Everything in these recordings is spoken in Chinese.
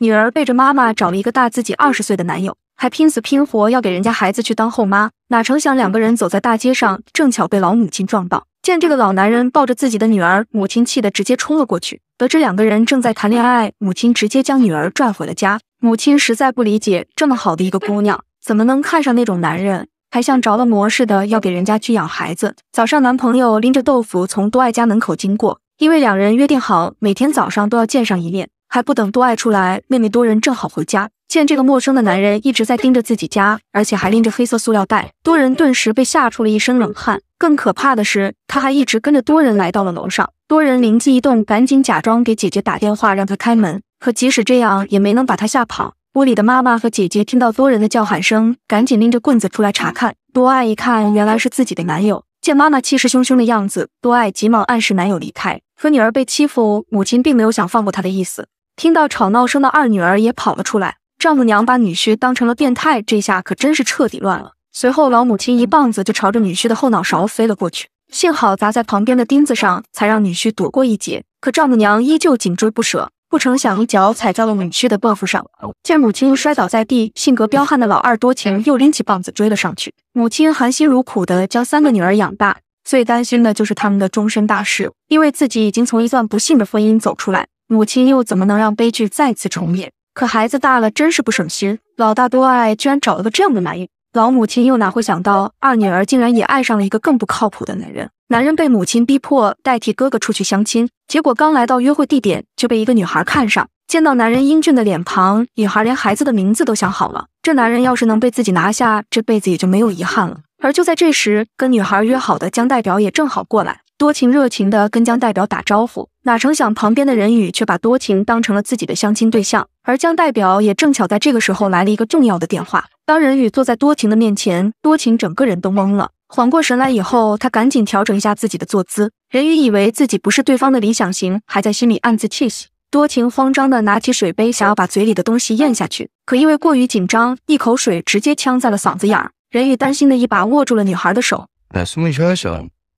女儿背着妈妈找了一个大自己二十岁的男友，还拼死拼活要给人家孩子去当后妈，哪成想两个人走在大街上，正巧被老母亲撞到。见这个老男人抱着自己的女儿，母亲气得直接冲了过去。得知两个人正在谈恋爱，母亲直接将女儿拽回了家。母亲实在不理解，这么好的一个姑娘，怎么能看上那种男人，还像着了魔似的要给人家去养孩子。早上，男朋友拎着豆腐从多爱家门口经过，因为两人约定好，每天早上都要见上一面。还不等多爱出来，妹妹多人正好回家，见这个陌生的男人一直在盯着自己家，而且还拎着黑色塑料袋，多人顿时被吓出了一身冷汗。更可怕的是，他还一直跟着多人来到了楼上。多人灵机一动，赶紧假装给姐姐打电话，让她开门。可即使这样，也没能把她吓跑。屋里的妈妈和姐姐听到多人的叫喊声，赶紧拎着棍子出来查看。多爱一看，原来是自己的男友。见妈妈气势汹汹的样子，多爱急忙暗示男友离开。可女儿被欺负，母亲并没有想放过她的意思。听到吵闹声的二女儿也跑了出来，丈母娘把女婿当成了变态，这下可真是彻底乱了。随后老母亲一棒子就朝着女婿的后脑勺飞了过去，幸好砸在旁边的钉子上，才让女婿躲过一劫。可丈母娘依旧紧追不舍，不成想一脚踩在了女婿的 buff 上，见母亲摔倒在地，性格彪悍的老二多情又拎起棒子追了上去。母亲含辛茹苦的将三个女儿养大，最担心的就是他们的终身大事，因为自己已经从一段不幸的婚姻走出来。母亲又怎么能让悲剧再次重演？可孩子大了，真是不省心。老大多爱，居然找了个这样的男人。老母亲又哪会想到，二女儿竟然也爱上了一个更不靠谱的男人？男人被母亲逼迫代替哥哥出去相亲，结果刚来到约会地点，就被一个女孩看上。见到男人英俊的脸庞，女孩连孩子的名字都想好了。这男人要是能被自己拿下，这辈子也就没有遗憾了。而就在这时，跟女孩约好的江代表也正好过来。多情热情的跟江代表打招呼，哪成想旁边的人宇却把多情当成了自己的相亲对象，而江代表也正巧在这个时候来了一个重要的电话。当人宇坐在多情的面前，多情整个人都懵了。缓过神来以后，他赶紧调整一下自己的坐姿。人宇以为自己不是对方的理想型，还在心里暗自窃喜。多情慌张的拿起水杯，想要把嘴里的东西咽下去，可因为过于紧张，一口水直接呛在了嗓子眼儿。人宇担心的一把握住了女孩的手。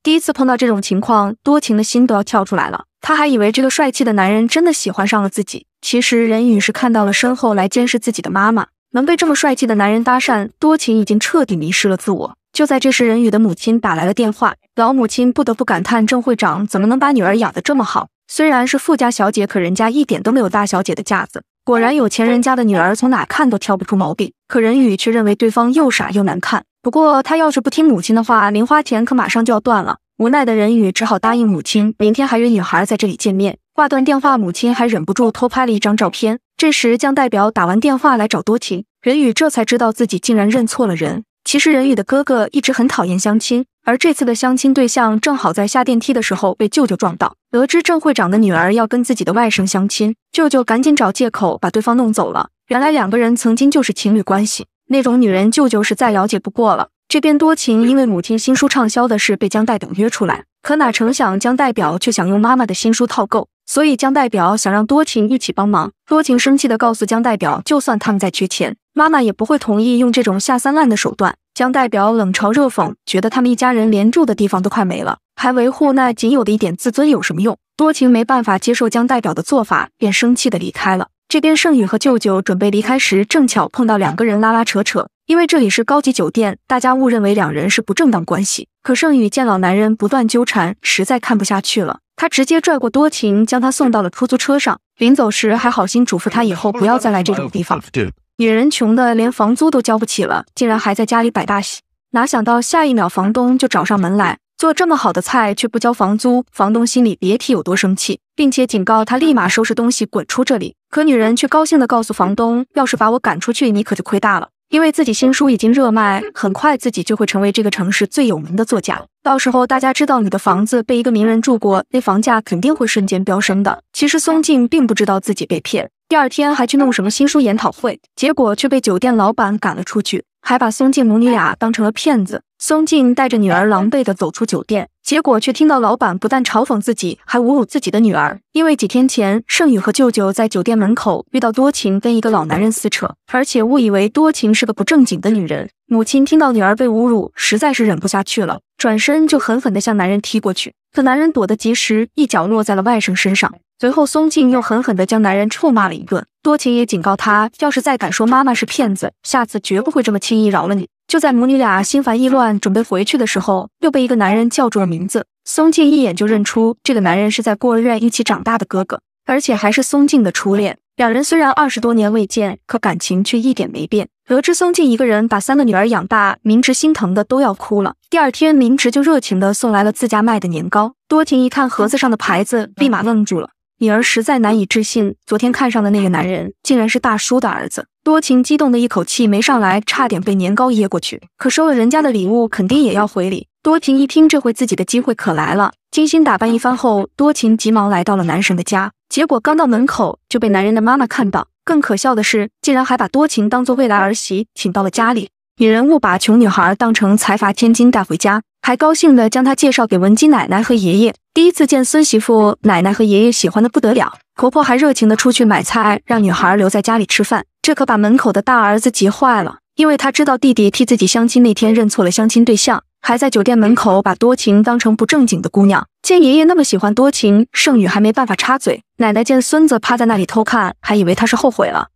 第一次碰到这种情况，多情的心都要跳出来了。她还以为这个帅气的男人真的喜欢上了自己，其实任宇是看到了身后来监视自己的妈妈。能被这么帅气的男人搭讪，多情已经彻底迷失了自我。就在这时，任宇的母亲打来了电话。老母亲不得不感叹：郑会长怎么能把女儿养得这么好？虽然是富家小姐，可人家一点都没有大小姐的架子。果然，有钱人家的女儿从哪看都挑不出毛病。可任宇却认为对方又傻又难看。不过他要是不听母亲的话，零花钱可马上就要断了。无奈的人宇只好答应母亲，明天还约女孩在这里见面。挂断电话，母亲还忍不住偷拍了一张照片。这时江代表打完电话来找多情，人宇这才知道自己竟然认错了人。其实人宇的哥哥一直很讨厌相亲，而这次的相亲对象正好在下电梯的时候被舅舅撞到。得知郑会长的女儿要跟自己的外甥相亲，舅舅赶紧找借口把对方弄走了。原来两个人曾经就是情侣关系。那种女人，舅舅是再了解不过了。这边多情因为母亲新书畅销的事被江代表约出来，可哪成想江代表却想用妈妈的新书套购，所以江代表想让多情一起帮忙。多情生气的告诉江代表，就算他们再缺钱，妈妈也不会同意用这种下三滥的手段。江代表冷嘲热讽，觉得他们一家人连住的地方都快没了，还维护那仅有的一点自尊有什么用？多情没办法接受江代表的做法，便生气的离开了。这边盛宇和舅舅准备离开时，正巧碰到两个人拉拉扯扯。因为这里是高级酒店，大家误认为两人是不正当关系。可盛宇见老男人不断纠缠，实在看不下去了，他直接拽过多情，将他送到了出租车上。临走时，还好心嘱咐他以后不要再来这种地方。女人穷的连房租都交不起了，竟然还在家里摆大喜，哪想到下一秒房东就找上门来。做这么好的菜却不交房租，房东心里别提有多生气，并且警告他立马收拾东西滚出这里。可女人却高兴地告诉房东，要是把我赶出去，你可就亏大了。因为自己新书已经热卖，很快自己就会成为这个城市最有名的作家。到时候大家知道你的房子被一个名人住过，那房价肯定会瞬间飙升的。其实松静并不知道自己被骗，第二天还去弄什么新书研讨会，结果却被酒店老板赶了出去。还把松静母女俩当成了骗子。松静带着女儿狼狈的走出酒店，结果却听到老板不但嘲讽自己，还侮辱自己的女儿。因为几天前，盛宇和舅舅在酒店门口遇到多情跟一个老男人撕扯，而且误以为多情是个不正经的女人。母亲听到女儿被侮辱，实在是忍不下去了，转身就狠狠的向男人踢过去。可男人躲得及时，一脚落在了外甥身上。随后松静又狠狠地将男人臭骂了一顿，多情也警告他，要是再敢说妈妈是骗子，下次绝不会这么轻易饶了你。就在母女俩心烦意乱，准备回去的时候，又被一个男人叫住了名字。松静一眼就认出这个男人是在孤儿院一起长大的哥哥，而且还是松静的初恋。两人虽然二十多年未见，可感情却一点没变。得知松静一个人把三个女儿养大，明直心疼的都要哭了。第二天，明直就热情的送来了自家卖的年糕。多情一看盒子上的牌子，立马愣住了。女儿实在难以置信，昨天看上的那个男人，竟然是大叔的儿子。多情激动的一口气没上来，差点被年糕噎过去。可收了人家的礼物，肯定也要回礼。多情一听，这回自己的机会可来了。精心打扮一番后，多情急忙来到了男神的家。结果刚到门口就被男人的妈妈看到。更可笑的是，竟然还把多情当做未来儿媳请到了家里。女人误把穷女孩当成财阀千金带回家，还高兴的将她介绍给文姬奶奶和爷爷。第一次见孙媳妇，奶奶和爷爷喜欢的不得了。婆婆还热情的出去买菜，让女孩留在家里吃饭。这可把门口的大儿子急坏了，因为他知道弟弟替自己相亲那天认错了相亲对象。还在酒店门口把多情当成不正经的姑娘，见爷爷那么喜欢多情，圣女还没办法插嘴。奶奶见孙子趴在那里偷看，还以为他是后悔了。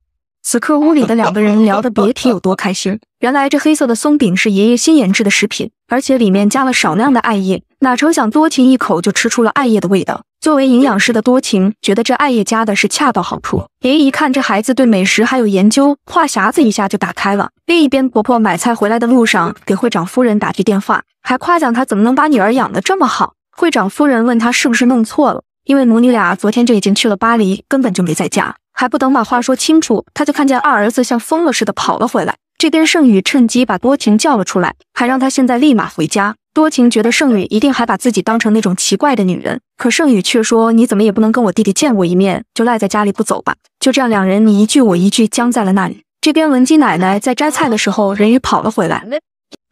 此刻屋里的两个人聊得别提有多开心。原来这黑色的松饼是爷爷新研制的食品，而且里面加了少量的艾叶，哪成想多情一口就吃出了艾叶的味道。作为营养师的多情，觉得这艾叶加的是恰到好处。爷爷一看这孩子对美食还有研究，话匣子一下就打开了。另一边，婆婆买菜回来的路上给会长夫人打去电话，还夸奖她怎么能把女儿养得这么好。会长夫人问她是不是弄错了，因为母女俩昨天就已经去了巴黎，根本就没在家。还不等把话说清楚，她就看见二儿子像疯了似的跑了回来。这边盛宇趁机把多情叫了出来，还让他现在立马回家。多情觉得盛宇一定还把自己当成那种奇怪的女人，可盛宇却说：“你怎么也不能跟我弟弟见我一面，就赖在家里不走吧？”就这样，两人你一句我一句僵在了那里。这边文姬奶奶在摘菜的时候，人鱼跑了回来。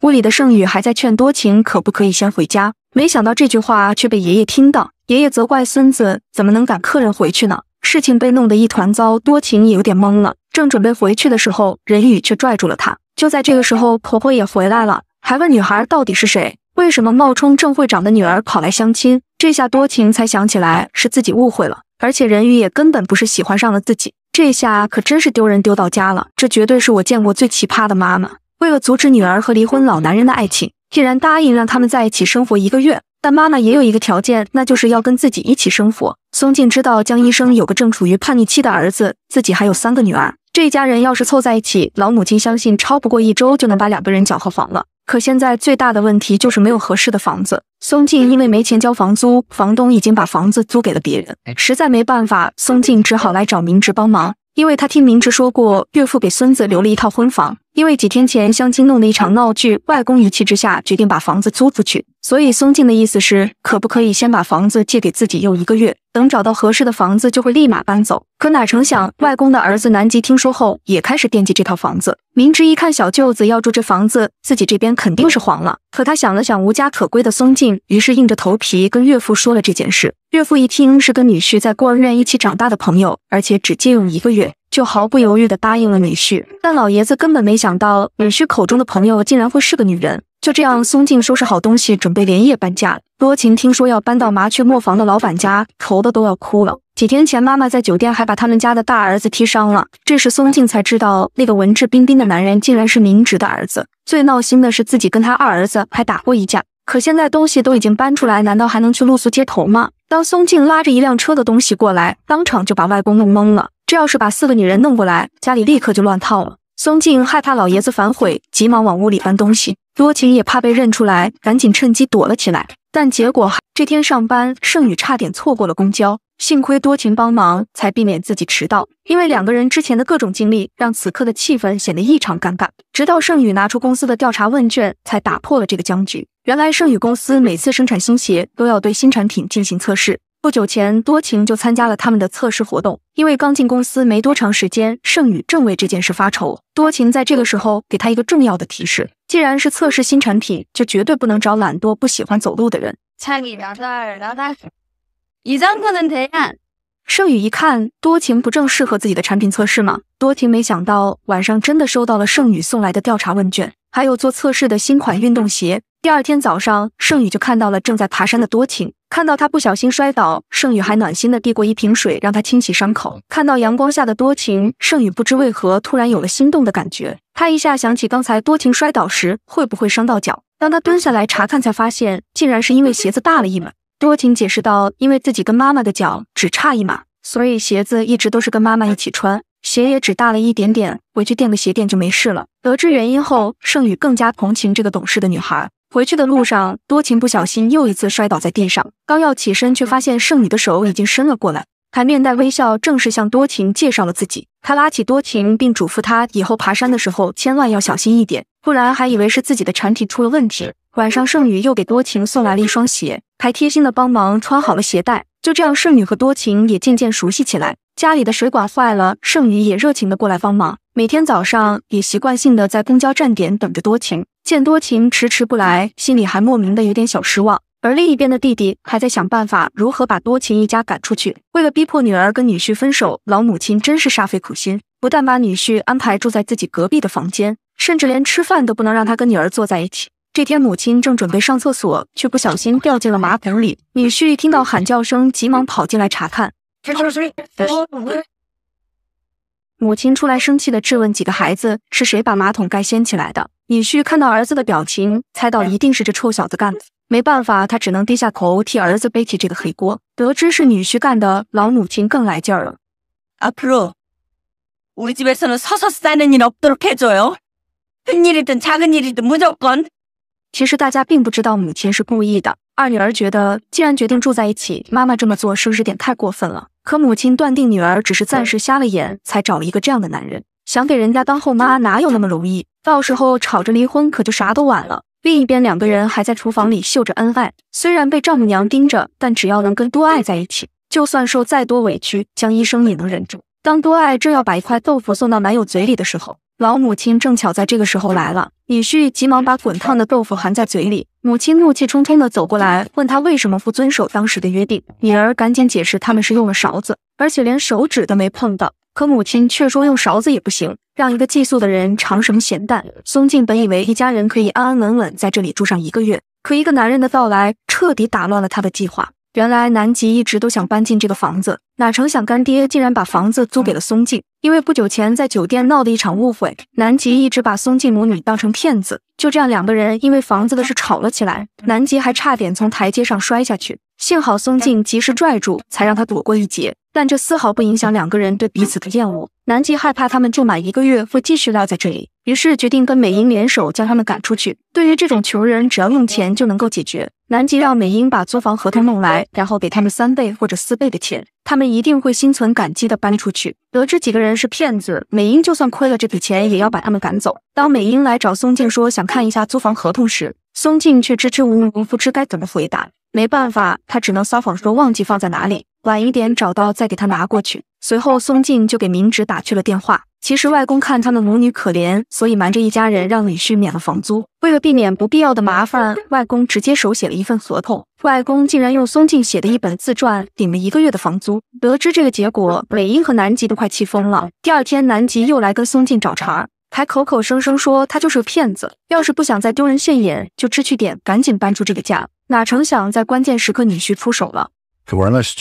屋里的盛宇还在劝多情可不可以先回家，没想到这句话却被爷爷听到，爷爷责怪孙子怎么能赶客人回去呢？事情被弄得一团糟，多情也有点懵了。正准备回去的时候，人宇却拽住了他。就在这个时候，婆婆也回来了，还问女孩到底是谁，为什么冒充郑会长的女儿跑来相亲。这下多情才想起来是自己误会了，而且人宇也根本不是喜欢上了自己。这下可真是丢人丢到家了。这绝对是我见过最奇葩的妈妈，为了阻止女儿和离婚老男人的爱情，竟然答应让他们在一起生活一个月。但妈妈也有一个条件，那就是要跟自己一起生活。松静知道江医生有个正处于叛逆期的儿子，自己还有三个女儿，这一家人要是凑在一起，老母亲相信超不过一周就能把两个人搅和房了。可现在最大的问题就是没有合适的房子。松静因为没钱交房租，房东已经把房子租给了别人，实在没办法，松静只好来找明直帮忙。因为他听明直说过，岳父给孙子留了一套婚房。因为几天前相亲弄的一场闹剧，外公一气之下决定把房子租出去。所以松静的意思是，可不可以先把房子借给自己用一个月，等找到合适的房子就会立马搬走。可哪成想，外公的儿子南极听说后，也开始惦记这套房子。明知一看小舅子要住这房子，自己这边肯定是黄了。可他想了想，无家可归的松静，于是硬着头皮跟岳父说了这件事。岳父一听是跟女婿在孤儿院一起长大的朋友，而且只借用一个月，就毫不犹豫地答应了女婿。但老爷子根本没想到女婿口中的朋友竟然会是个女人。就这样，松静收拾好东西，准备连夜搬家。多情听说要搬到麻雀磨坊的老板家，愁的都要哭了。几天前，妈妈在酒店还把他们家的大儿子踢伤了。这时，松静才知道那个文质彬彬的男人竟然是明直的儿子。最闹心的是，自己跟他二儿子还打过一架。可现在东西都已经搬出来，难道还能去露宿街头吗？张松静拉着一辆车的东西过来，当场就把外公弄懵了。这要是把四个女人弄过来，家里立刻就乱套了。松静害怕老爷子反悔，急忙往屋里搬东西。多情也怕被认出来，赶紧趁机躲了起来。但结果，这天上班，盛宇差点错过了公交，幸亏多情帮忙，才避免自己迟到。因为两个人之前的各种经历，让此刻的气氛显得异常尴尬。直到盛宇拿出公司的调查问卷，才打破了这个僵局。原来，盛宇公司每次生产新鞋，都要对新产品进行测试。不久前，多情就参加了他们的测试活动。因为刚进公司没多长时间，盛宇正为这件事发愁。多情在这个时候给他一个重要的提示：既然是测试新产品，就绝对不能找懒惰、不喜欢走路的人。盛宇一看，多情不正适合自己的产品测试吗？多情没想到晚上真的收到了盛宇送来的调查问卷，还有做测试的新款运动鞋。第二天早上，盛宇就看到了正在爬山的多情，看到他不小心摔倒，盛宇还暖心的递过一瓶水让他清洗伤口。看到阳光下的多情，盛宇不知为何突然有了心动的感觉。他一下想起刚才多情摔倒时会不会伤到脚，当他蹲下来查看，才发现竟然是因为鞋子大了一码。多情解释道：“因为自己跟妈妈的脚只差一码，所以鞋子一直都是跟妈妈一起穿，鞋也只大了一点点，回去垫个鞋垫就没事了。”得知原因后，盛宇更加同情这个懂事的女孩。回去的路上，多情不小心又一次摔倒在地上，刚要起身，却发现盛宇的手已经伸了过来，还面带微笑，正式向多情介绍了自己。他拉起多情，并嘱咐他以后爬山的时候千万要小心一点，不然还以为是自己的产体出了问题。晚上，圣女又给多情送来了一双鞋，还贴心的帮忙穿好了鞋带。就这样，圣女和多情也渐渐熟悉起来。家里的水管坏了，圣女也热情的过来帮忙。每天早上也习惯性的在公交站点等着多情。见多情迟迟不来，心里还莫名的有点小失望。而另一边的弟弟还在想办法如何把多情一家赶出去。为了逼迫女儿跟女婿分手，老母亲真是煞费苦心。不但把女婿安排住在自己隔壁的房间，甚至连吃饭都不能让他跟女儿坐在一起。这天，母亲正准备上厕所，却不小心掉进了马桶里。女婿听到喊叫声，急忙跑进来查看。母亲出来，生气地质问几个孩子：“是谁把马桶盖掀起来的？”女婿看到儿子的表情，猜到一定是这臭小子干的。没办法，他只能低下头替儿子背起这个黑锅。得知是女婿干的，老母亲更来劲了。其实大家并不知道母亲是故意的。二女儿觉得，既然决定住在一起，妈妈这么做是不是点太过分了？可母亲断定，女儿只是暂时瞎了眼，才找了一个这样的男人，想给人家当后妈，哪有那么容易？到时候吵着离婚，可就啥都晚了。另一边，两个人还在厨房里秀着恩爱，虽然被丈母娘盯着，但只要能跟多爱在一起，就算受再多委屈，江医生也能忍住。当多爱正要把一块豆腐送到男友嘴里的时候，老母亲正巧在这个时候来了，女婿急忙把滚烫的豆腐含在嘴里。母亲怒气冲冲地走过来，问他为什么不遵守当时的约定。女儿赶紧解释，他们是用了勺子，而且连手指都没碰到。可母亲却说用勺子也不行，让一个寄宿的人尝什么咸淡。松静本以为一家人可以安安稳稳在这里住上一个月，可一个男人的到来彻底打乱了他的计划。原来南吉一直都想搬进这个房子，哪成想干爹竟然把房子租给了松静。因为不久前在酒店闹的一场误会，南极一直把松静母女当成骗子。就这样，两个人因为房子的事吵了起来，南极还差点从台阶上摔下去。幸好松静及时拽住，才让他躲过一劫。但这丝毫不影响两个人对彼此的厌恶。南吉害怕他们住满一个月会继续赖在这里，于是决定跟美英联手将他们赶出去。对于这种穷人，只要用钱就能够解决。南吉让美英把租房合同弄来，然后给他们三倍或者四倍的钱，他们一定会心存感激的搬出去。得知几个人是骗子，美英就算亏了这笔钱，也要把他们赶走。当美英来找松静说想看一下租房合同时，松静却支支吾吾，不知该怎么回答。没办法，他只能撒谎说忘记放在哪里，晚一点找到再给他拿过去。随后，松静就给明直打去了电话。其实，外公看他们母女可怜，所以瞒着一家人让女婿免了房租。为了避免不必要的麻烦，外公直接手写了一份合同。外公竟然用松静写的一本自传顶了一个月的房租。得知这个结果，美英和南极都快气疯了。第二天，南极又来跟松静找茬。还口口声声说他就是个骗子，要是不想再丢人现眼，就知趣点，赶紧搬出这个家。哪成想在关键时刻女婿出手了。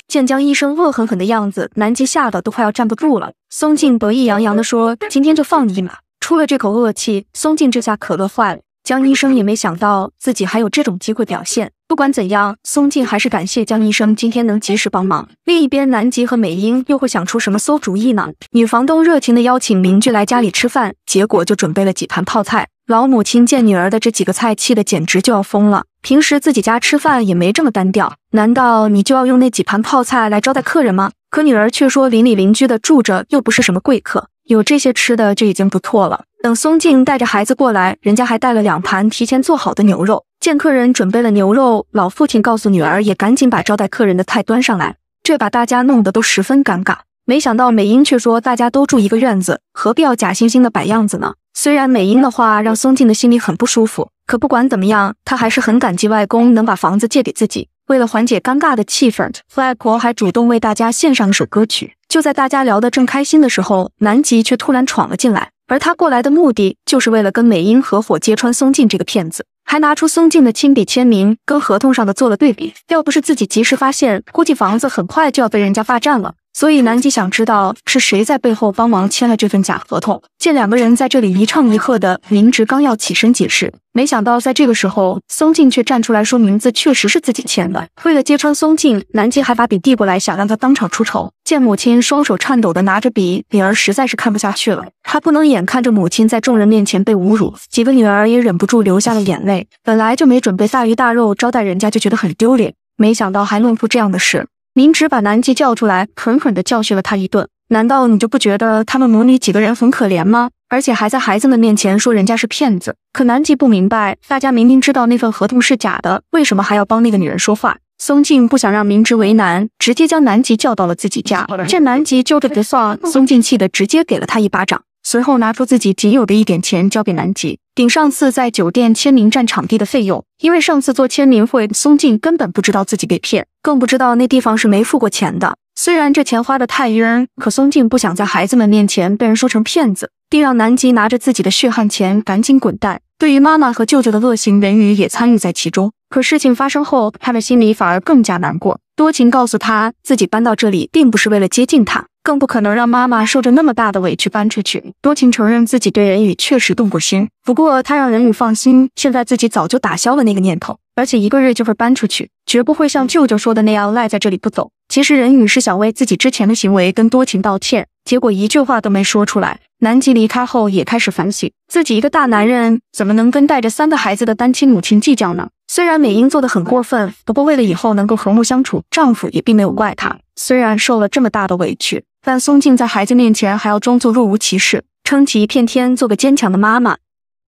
见江医生恶狠狠的样子，南极吓得都快要站不住了。松静得意洋洋地说：“今天就放你一马，出了这口恶气。”松静这下可乐坏了。江医生也没想到自己还有这种机会表现。不管怎样，松静还是感谢江医生今天能及时帮忙。另一边，南吉和美英又会想出什么馊主意呢？女房东热情的邀请邻居来家里吃饭，结果就准备了几盘泡菜。老母亲见女儿的这几个菜，气得简直就要疯了。平时自己家吃饭也没这么单调，难道你就要用那几盘泡菜来招待客人吗？可女儿却说，邻里邻居的住着又不是什么贵客，有这些吃的就已经不错了。等松静带着孩子过来，人家还带了两盘提前做好的牛肉。见客人准备了牛肉，老父亲告诉女儿也赶紧把招待客人的菜端上来，这把大家弄得都十分尴尬。没想到美英却说：“大家都住一个院子，何必要假惺惺的摆样子呢？”虽然美英的话让松静的心里很不舒服，可不管怎么样，她还是很感激外公能把房子借给自己。为了缓解尴尬的气氛，父外婆还主动为大家献上一首歌曲。就在大家聊得正开心的时候，南吉却突然闯了进来，而他过来的目的就是为了跟美英合伙揭穿松静这个骗子。还拿出松静的亲笔签名跟合同上的做了对比，要不是自己及时发现，估计房子很快就要被人家霸占了。所以南极想知道是谁在背后帮忙签了这份假合同。见两个人在这里一唱一和的，林直刚要起身解释，没想到在这个时候，松静却站出来说名字确实是自己签的。为了揭穿松静，南极还把笔递过来，想让他当场出丑。见母亲双手颤抖的拿着笔，女儿实在是看不下去了，她不能眼看着母亲在众人面前被侮辱。几个女儿也忍不住流下了眼泪。本来就没准备大鱼大肉招待人家，就觉得很丢脸，没想到还弄出这样的事。明直把南极叫出来，狠狠的教训了他一顿。难道你就不觉得他们母女几个人很可怜吗？而且还在孩子们面前说人家是骗子。可南极不明白，大家明明知道那份合同是假的，为什么还要帮那个女人说话？松静不想让明直为难，直接将南极叫到了自己家。见南极揪着不放，松静气得直接给了他一巴掌，随后拿出自己仅有的一点钱交给南极。顶上次在酒店签名占场地的费用，因为上次做签名会，松静根本不知道自己被骗，更不知道那地方是没付过钱的。虽然这钱花的太冤，可松静不想在孩子们面前被人说成骗子，并让南极拿着自己的血汗钱赶紧滚蛋。对于妈妈和舅舅的恶行，人鱼也参与在其中。可事情发生后，他的心里反而更加难过。多情告诉他自己搬到这里，并不是为了接近他。更不可能让妈妈受着那么大的委屈搬出去。多情承认自己对任宇确实动过心，不过他让任宇放心，现在自己早就打消了那个念头，而且一个月就会搬出去，绝不会像舅舅说的那样赖在这里不走。其实任宇是想为自己之前的行为跟多情道歉，结果一句话都没说出来。南极离开后也开始反省，自己一个大男人怎么能跟带着三个孩子的单亲母亲计较呢？虽然美英做的很过分，不过为了以后能够和睦相处，丈夫也并没有怪她，虽然受了这么大的委屈。范松静在孩子面前还要装作若无其事，撑起一片天，做个坚强的妈妈。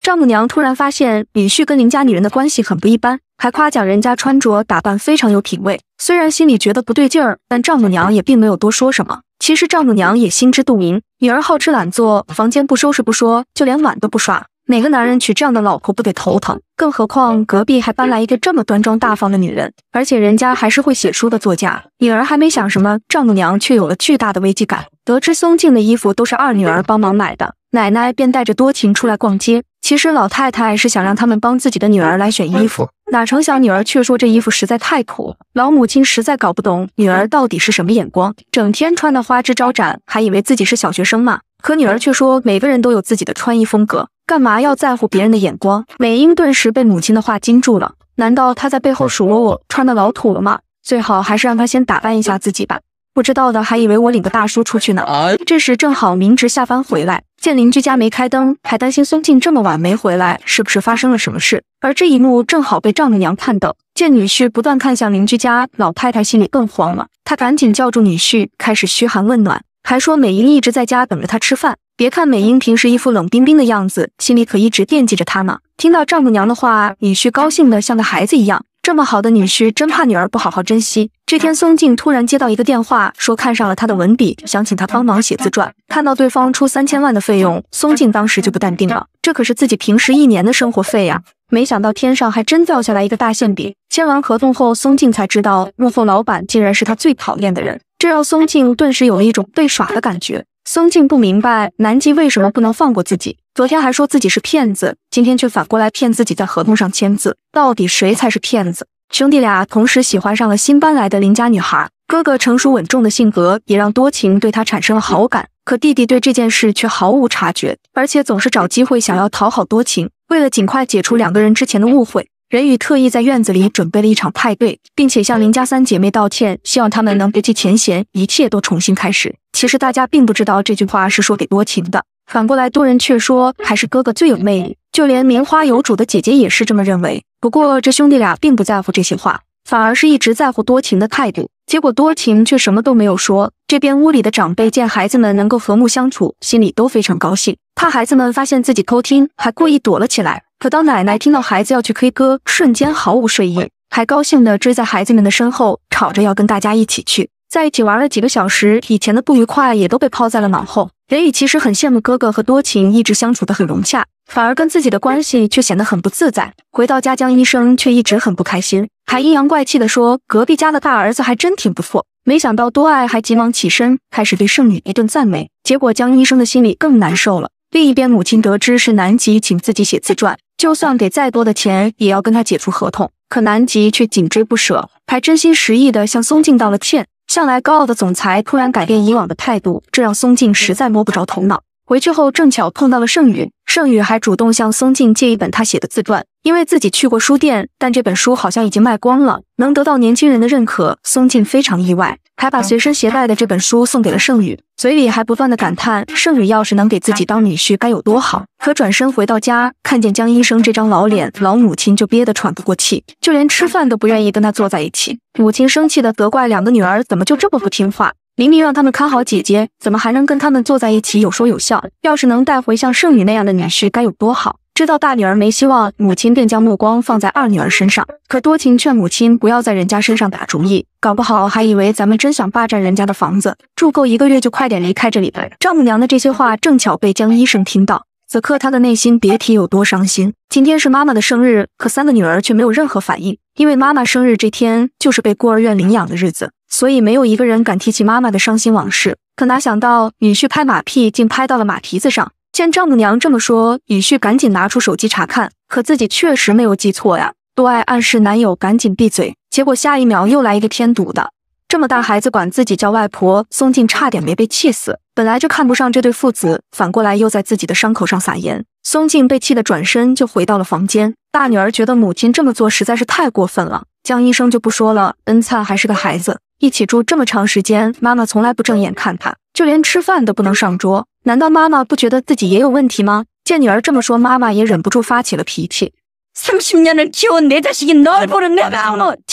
丈母娘突然发现李旭跟邻家女人的关系很不一般，还夸奖人家穿着打扮非常有品位。虽然心里觉得不对劲儿，但丈母娘也并没有多说什么。其实丈母娘也心知肚明，女儿好吃懒做，房间不收拾不说，就连碗都不刷。哪个男人娶这样的老婆不得头疼？更何况隔壁还搬来一个这么端庄大方的女人，而且人家还是会写书的作家。女儿还没想什么，丈母娘却有了巨大的危机感。得知松静的衣服都是二女儿帮忙买的，奶奶便带着多情出来逛街。其实老太太是想让他们帮自己的女儿来选衣服，哪成想女儿却说这衣服实在太土。老母亲实在搞不懂女儿到底是什么眼光，整天穿的花枝招展，还以为自己是小学生吗？可女儿却说每个人都有自己的穿衣风格。干嘛要在乎别人的眼光？美英顿时被母亲的话惊住了。难道他在背后数落我穿的老土了吗？最好还是让他先打扮一下自己吧。不知道的还以为我领个大叔出去呢。这时正好明直下班回来，见邻居家没开灯，还担心孙静这么晚没回来，是不是发生了什么事？而这一幕正好被丈母娘看到，见女婿不断看向邻居家老太太，心里更慌了。她赶紧叫住女婿，开始嘘寒问暖。还说美英一直在家等着他吃饭。别看美英平时一副冷冰冰的样子，心里可一直惦记着他呢。听到丈母娘的话，女婿高兴的像个孩子一样。这么好的女婿，真怕女儿不好好珍惜。这天，松静突然接到一个电话，说看上了他的文笔，想请他帮忙写自传。看到对方出三千万的费用，松静当时就不淡定了。这可是自己平时一年的生活费呀！没想到天上还真掉下来一个大馅饼。签完合同后，松静才知道幕后老板竟然是他最讨厌的人。这让松静顿时有了一种被耍的感觉。松静不明白南极为什么不能放过自己，昨天还说自己是骗子，今天却反过来骗自己在合同上签字，到底谁才是骗子？兄弟俩同时喜欢上了新搬来的邻家女孩，哥哥成熟稳重的性格也让多情对他产生了好感，可弟弟对这件事却毫无察觉，而且总是找机会想要讨好多情。为了尽快解除两个人之前的误会。任宇特意在院子里准备了一场派对，并且向林家三姐妹道歉，希望她们能不计前嫌，一切都重新开始。其实大家并不知道这句话是说给多情的，反过来多人却说还是哥哥最有魅力。就连棉花有主的姐姐也是这么认为。不过这兄弟俩并不在乎这些话，反而是一直在乎多情的态度。结果多情却什么都没有说。这边屋里的长辈见孩子们能够和睦相处，心里都非常高兴。怕孩子们发现自己偷听，还故意躲了起来。可当奶奶听到孩子要去 K 歌，瞬间毫无睡意，还高兴地追在孩子们的身后，吵着要跟大家一起去。在一起玩了几个小时，以前的不愉快也都被抛在了脑后。雷宇其实很羡慕哥哥和多情一直相处的很融洽，反而跟自己的关系却显得很不自在。回到家，江医生却一直很不开心，还阴阳怪气地说隔壁家的大儿子还真挺不错。没想到多爱还急忙起身，开始对圣女一顿赞美，结果江医生的心里更难受了。另一边，母亲得知是南极请自己写自传，就算给再多的钱，也要跟他解除合同。可南极却紧追不舍，还真心实意地向松静道了歉。向来高傲的总裁突然改变以往的态度，这让松静实在摸不着头脑。回去后正巧碰到了盛宇，盛宇还主动向松静借一本他写的自传，因为自己去过书店，但这本书好像已经卖光了。能得到年轻人的认可，松静非常意外，还把随身携带的这本书送给了盛宇，嘴里还不断的感叹：盛宇要是能给自己当女婿该有多好。可转身回到家，看见江医生这张老脸，老母亲就憋得喘不过气，就连吃饭都不愿意跟他坐在一起。母亲生气的责怪两个女儿怎么就这么不听话。明明让他们看好姐姐，怎么还能跟他们坐在一起有说有笑？要是能带回像圣女那样的女婿，该有多好！知道大女儿没希望，母亲便将目光放在二女儿身上。可多情劝母亲不要在人家身上打主意，搞不好还以为咱们真想霸占人家的房子，住够一个月就快点离开这里呗。丈母娘的这些话正巧被江医生听到，此刻她的内心别提有多伤心。今天是妈妈的生日，可三个女儿却没有任何反应，因为妈妈生日这天就是被孤儿院领养的日子。所以没有一个人敢提起妈妈的伤心往事。可哪想到女婿拍马屁，竟拍到了马蹄子上。见丈母娘这么说，女婿赶紧拿出手机查看，可自己确实没有记错呀。多爱暗示男友赶紧闭嘴，结果下一秒又来一个添堵的。这么大孩子管自己叫外婆，松静差点没被气死。本来就看不上这对父子，反过来又在自己的伤口上撒盐。松静被气得转身就回到了房间。大女儿觉得母亲这么做实在是太过分了。江医生就不说了，恩灿还是个孩子。一起住这么长时间，妈妈从来不正眼看他，就连吃饭都不能上桌。难道妈妈不觉得自己也有问题吗？见女儿这么说，妈妈也忍不住发起了脾气。其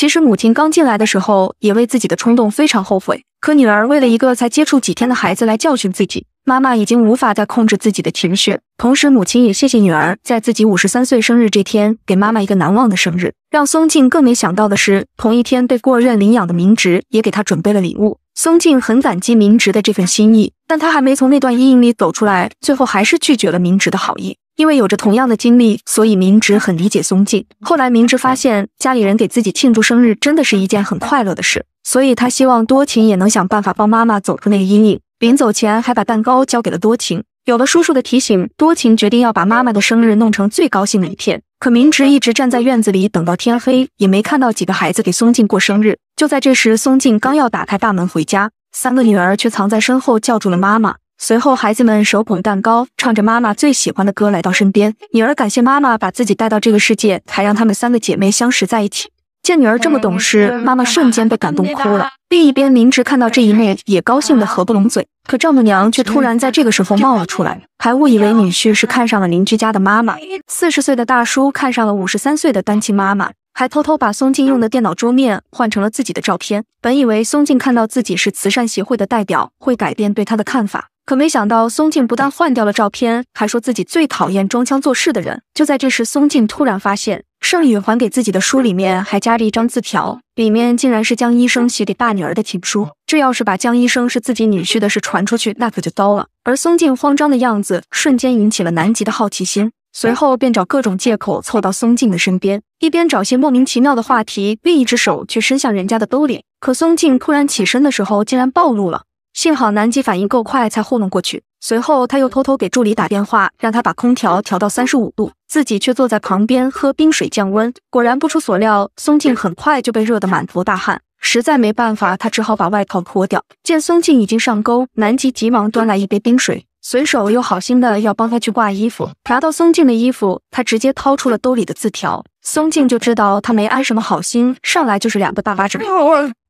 实母亲刚进来的时候，也为自己的冲动非常后悔。可女儿为了一个才接触几天的孩子来教训自己，妈妈已经无法再控制自己的情绪。同时，母亲也谢谢女儿在自己五十三岁生日这天，给妈妈一个难忘的生日。让松静更没想到的是，同一天被过任领养的明直也给她准备了礼物。松静很感激明直的这份心意，但她还没从那段阴影里走出来，最后还是拒绝了明直的好意。因为有着同样的经历，所以明直很理解松静。后来明直发现，家里人给自己庆祝生日真的是一件很快乐的事，所以他希望多情也能想办法帮妈妈走出那个阴影。临走前，还把蛋糕交给了多情。有了叔叔的提醒，多情决定要把妈妈的生日弄成最高兴的一天。可明直一直站在院子里，等到天黑也没看到几个孩子给松静过生日。就在这时，松静刚要打开大门回家，三个女儿却藏在身后叫住了妈妈。随后，孩子们手捧蛋糕，唱着妈妈最喜欢的歌来到身边。女儿感谢妈妈把自己带到这个世界，还让她们三个姐妹相识在一起。见女儿这么懂事，妈妈瞬间被感动哭了。另一边，林植看到这一幕也高兴得合不拢嘴。可丈母娘却突然在这个时候冒了出来，还误以为女婿是看上了邻居家的妈妈。四十岁的大叔看上了五十三岁的单亲妈妈。还偷偷把松静用的电脑桌面换成了自己的照片。本以为松静看到自己是慈善协会的代表会改变对他的看法，可没想到松静不但换掉了照片，还说自己最讨厌装腔作势的人。就在这时，松静突然发现盛宇还给自己的书里面还夹着一张字条，里面竟然是江医生写给大女儿的情书。这要是把江医生是自己女婿的事传出去，那可就糟了。而松静慌张的样子瞬间引起了南极的好奇心。随后便找各种借口凑到松静的身边，一边找些莫名其妙的话题，另一只手却伸向人家的兜里。可松静突然起身的时候，竟然暴露了。幸好南极反应够快，才糊弄过去。随后他又偷偷给助理打电话，让他把空调调到三十五度，自己却坐在旁边喝冰水降温。果然不出所料，松静很快就被热得满头大汗。实在没办法，他只好把外套脱掉。见松静已经上钩，南极急忙端来一杯冰水。随手又好心的要帮他去挂衣服，拿到松静的衣服，他直接掏出了兜里的字条，松静就知道他没安什么好心，上来就是两个大巴掌。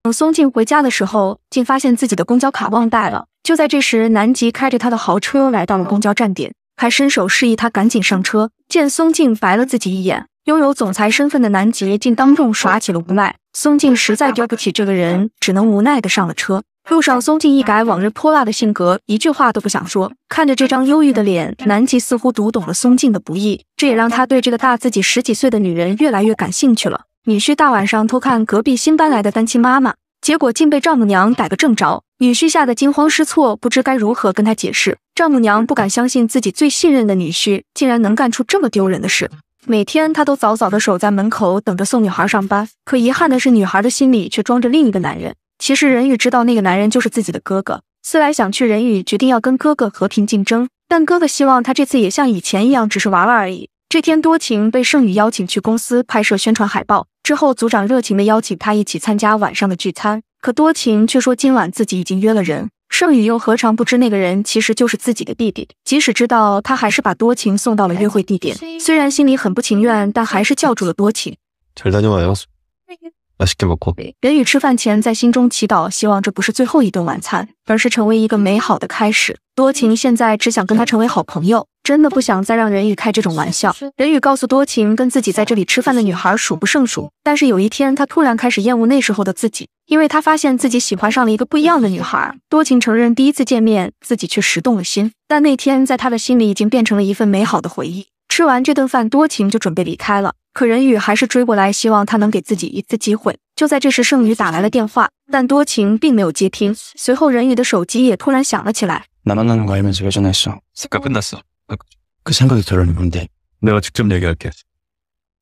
等松静回家的时候，竟发现自己的公交卡忘带了。就在这时，南吉开着他的豪车来到了公交站点，还伸手示意他赶紧上车。见松静白了自己一眼，拥有总裁身份的南吉竟当众耍起了无赖。松静实在丢不起这个人，只能无奈的上了车。路上，松静一改往日泼辣的性格，一句话都不想说。看着这张忧郁的脸，南极似乎读懂了松静的不易，这也让他对这个大自己十几岁的女人越来越感兴趣了。女婿大晚上偷看隔壁新搬来的单亲妈妈，结果竟被丈母娘逮个正着。女婿吓得惊慌失措，不知该如何跟她解释。丈母娘不敢相信自己最信任的女婿竟然能干出这么丢人的事。每天他都早早地守在门口等着送女孩上班，可遗憾的是，女孩的心里却装着另一个男人。其实任宇知道那个男人就是自己的哥哥，思来想去，任宇决定要跟哥哥和平竞争。但哥哥希望他这次也像以前一样，只是玩玩而已。这天，多情被盛宇邀请去公司拍摄宣传海报，之后组长热情的邀请他一起参加晚上的聚餐，可多情却说今晚自己已经约了人。盛宇又何尝不知那个人其实就是自己的弟弟，即使知道，他还是把多情送到了约会地点。虽然心里很不情愿，但还是叫住了多情。任宇吃饭前在心中祈祷，希望这不是最后一顿晚餐，而是成为一个美好的开始。多情现在只想跟他成为好朋友，真的不想再让任宇开这种玩笑。任宇告诉多情，跟自己在这里吃饭的女孩数不胜数，但是有一天他突然开始厌恶那时候的自己，因为他发现自己喜欢上了一个不一样的女孩。多情承认第一次见面自己却石动了心，但那天在他的心里已经变成了一份美好的回忆。吃完这顿饭，多情就准备离开了。可任宇还是追过来，希望他能给自己一次机会。就在这时，盛宇打来了电话，但多情并没有接听。随后，任宇的手机也突然响了起来。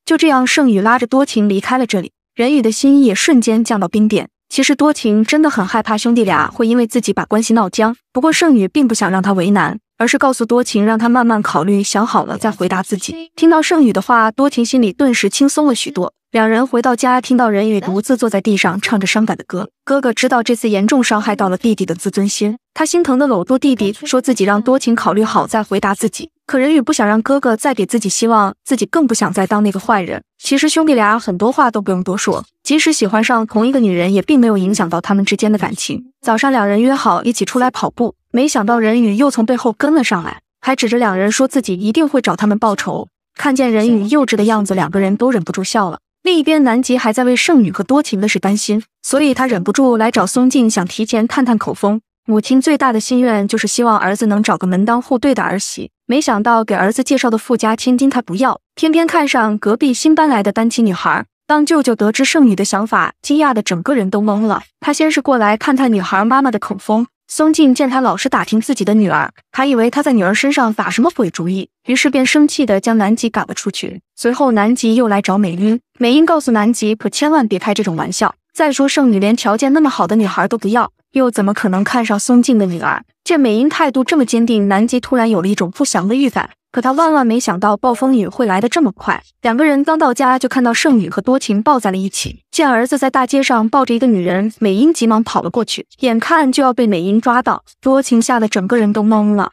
就这样，盛宇拉着多情离开了这里，任宇的心也瞬间降到冰点。其实多情真的很害怕兄弟俩会因为自己把关系闹僵，不过圣女并不想让他为难，而是告诉多情让他慢慢考虑，想好了再回答自己。听到圣女的话，多情心里顿时轻松了许多。两人回到家，听到人宇独自坐在地上唱着伤感的歌。哥哥知道这次严重伤害到了弟弟的自尊心，他心疼的搂住弟弟，说自己让多情考虑好再回答自己。可任宇不想让哥哥再给自己希望，自己更不想再当那个坏人。其实兄弟俩很多话都不用多说，即使喜欢上同一个女人，也并没有影响到他们之间的感情。早上两人约好一起出来跑步，没想到任宇又从背后跟了上来，还指着两人说自己一定会找他们报仇。看见任宇幼稚的样子，两个人都忍不住笑了。另一边，南极还在为圣女和多情的事担心，所以他忍不住来找松静，想提前探探口风。母亲最大的心愿就是希望儿子能找个门当户对的儿媳。没想到给儿子介绍的富家千金他不要，偏偏看上隔壁新搬来的单亲女孩。当舅舅得知剩女的想法，惊讶的整个人都懵了。他先是过来看探女孩妈妈的口风，松静见他老是打听自己的女儿，还以为他在女儿身上打什么鬼主意，于是便生气的将南极赶了出去。随后南极又来找美英，美英告诉南极，可千万别开这种玩笑。再说剩女连条件那么好的女孩都不要。又怎么可能看上松静的女儿？见美英态度这么坚定，南极突然有了一种不祥的预感。可他万万没想到暴风雨会来得这么快。两个人刚到家，就看到圣女和多情抱在了一起。见儿子在大街上抱着一个女人，美英急忙跑了过去，眼看就要被美英抓到，多情吓得整个人都懵了。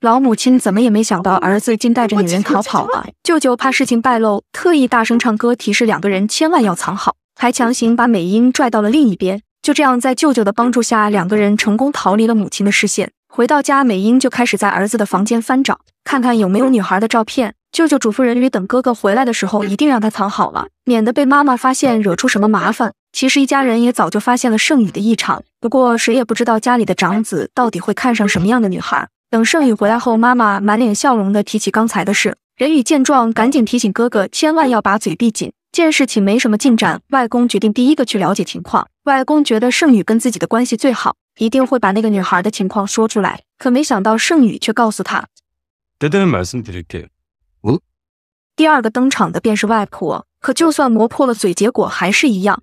老母亲怎么也没想到儿子竟带着女人逃跑了。舅舅怕事情败露，特意大声唱歌提示两个人千万要藏好，还强行把美英拽到了另一边。就这样，在舅舅的帮助下，两个人成功逃离了母亲的视线。回到家，美英就开始在儿子的房间翻找，看看有没有女孩的照片。舅舅嘱咐人宇，等哥哥回来的时候，一定让他藏好了，免得被妈妈发现，惹出什么麻烦。其实一家人也早就发现了圣宇的异常，不过谁也不知道家里的长子到底会看上什么样的女孩。等圣宇回来后，妈妈满脸笑容的提起刚才的事，人宇见状，赶紧提醒哥哥，千万要把嘴闭紧。见事情没什么进展，外公决定第一个去了解情况。外公觉得圣宇跟自己的关系最好，一定会把那个女孩的情况说出来。可没想到，圣宇却告诉他：“第二个登场的便是外婆，可就算磨破了嘴，结果还是一样。”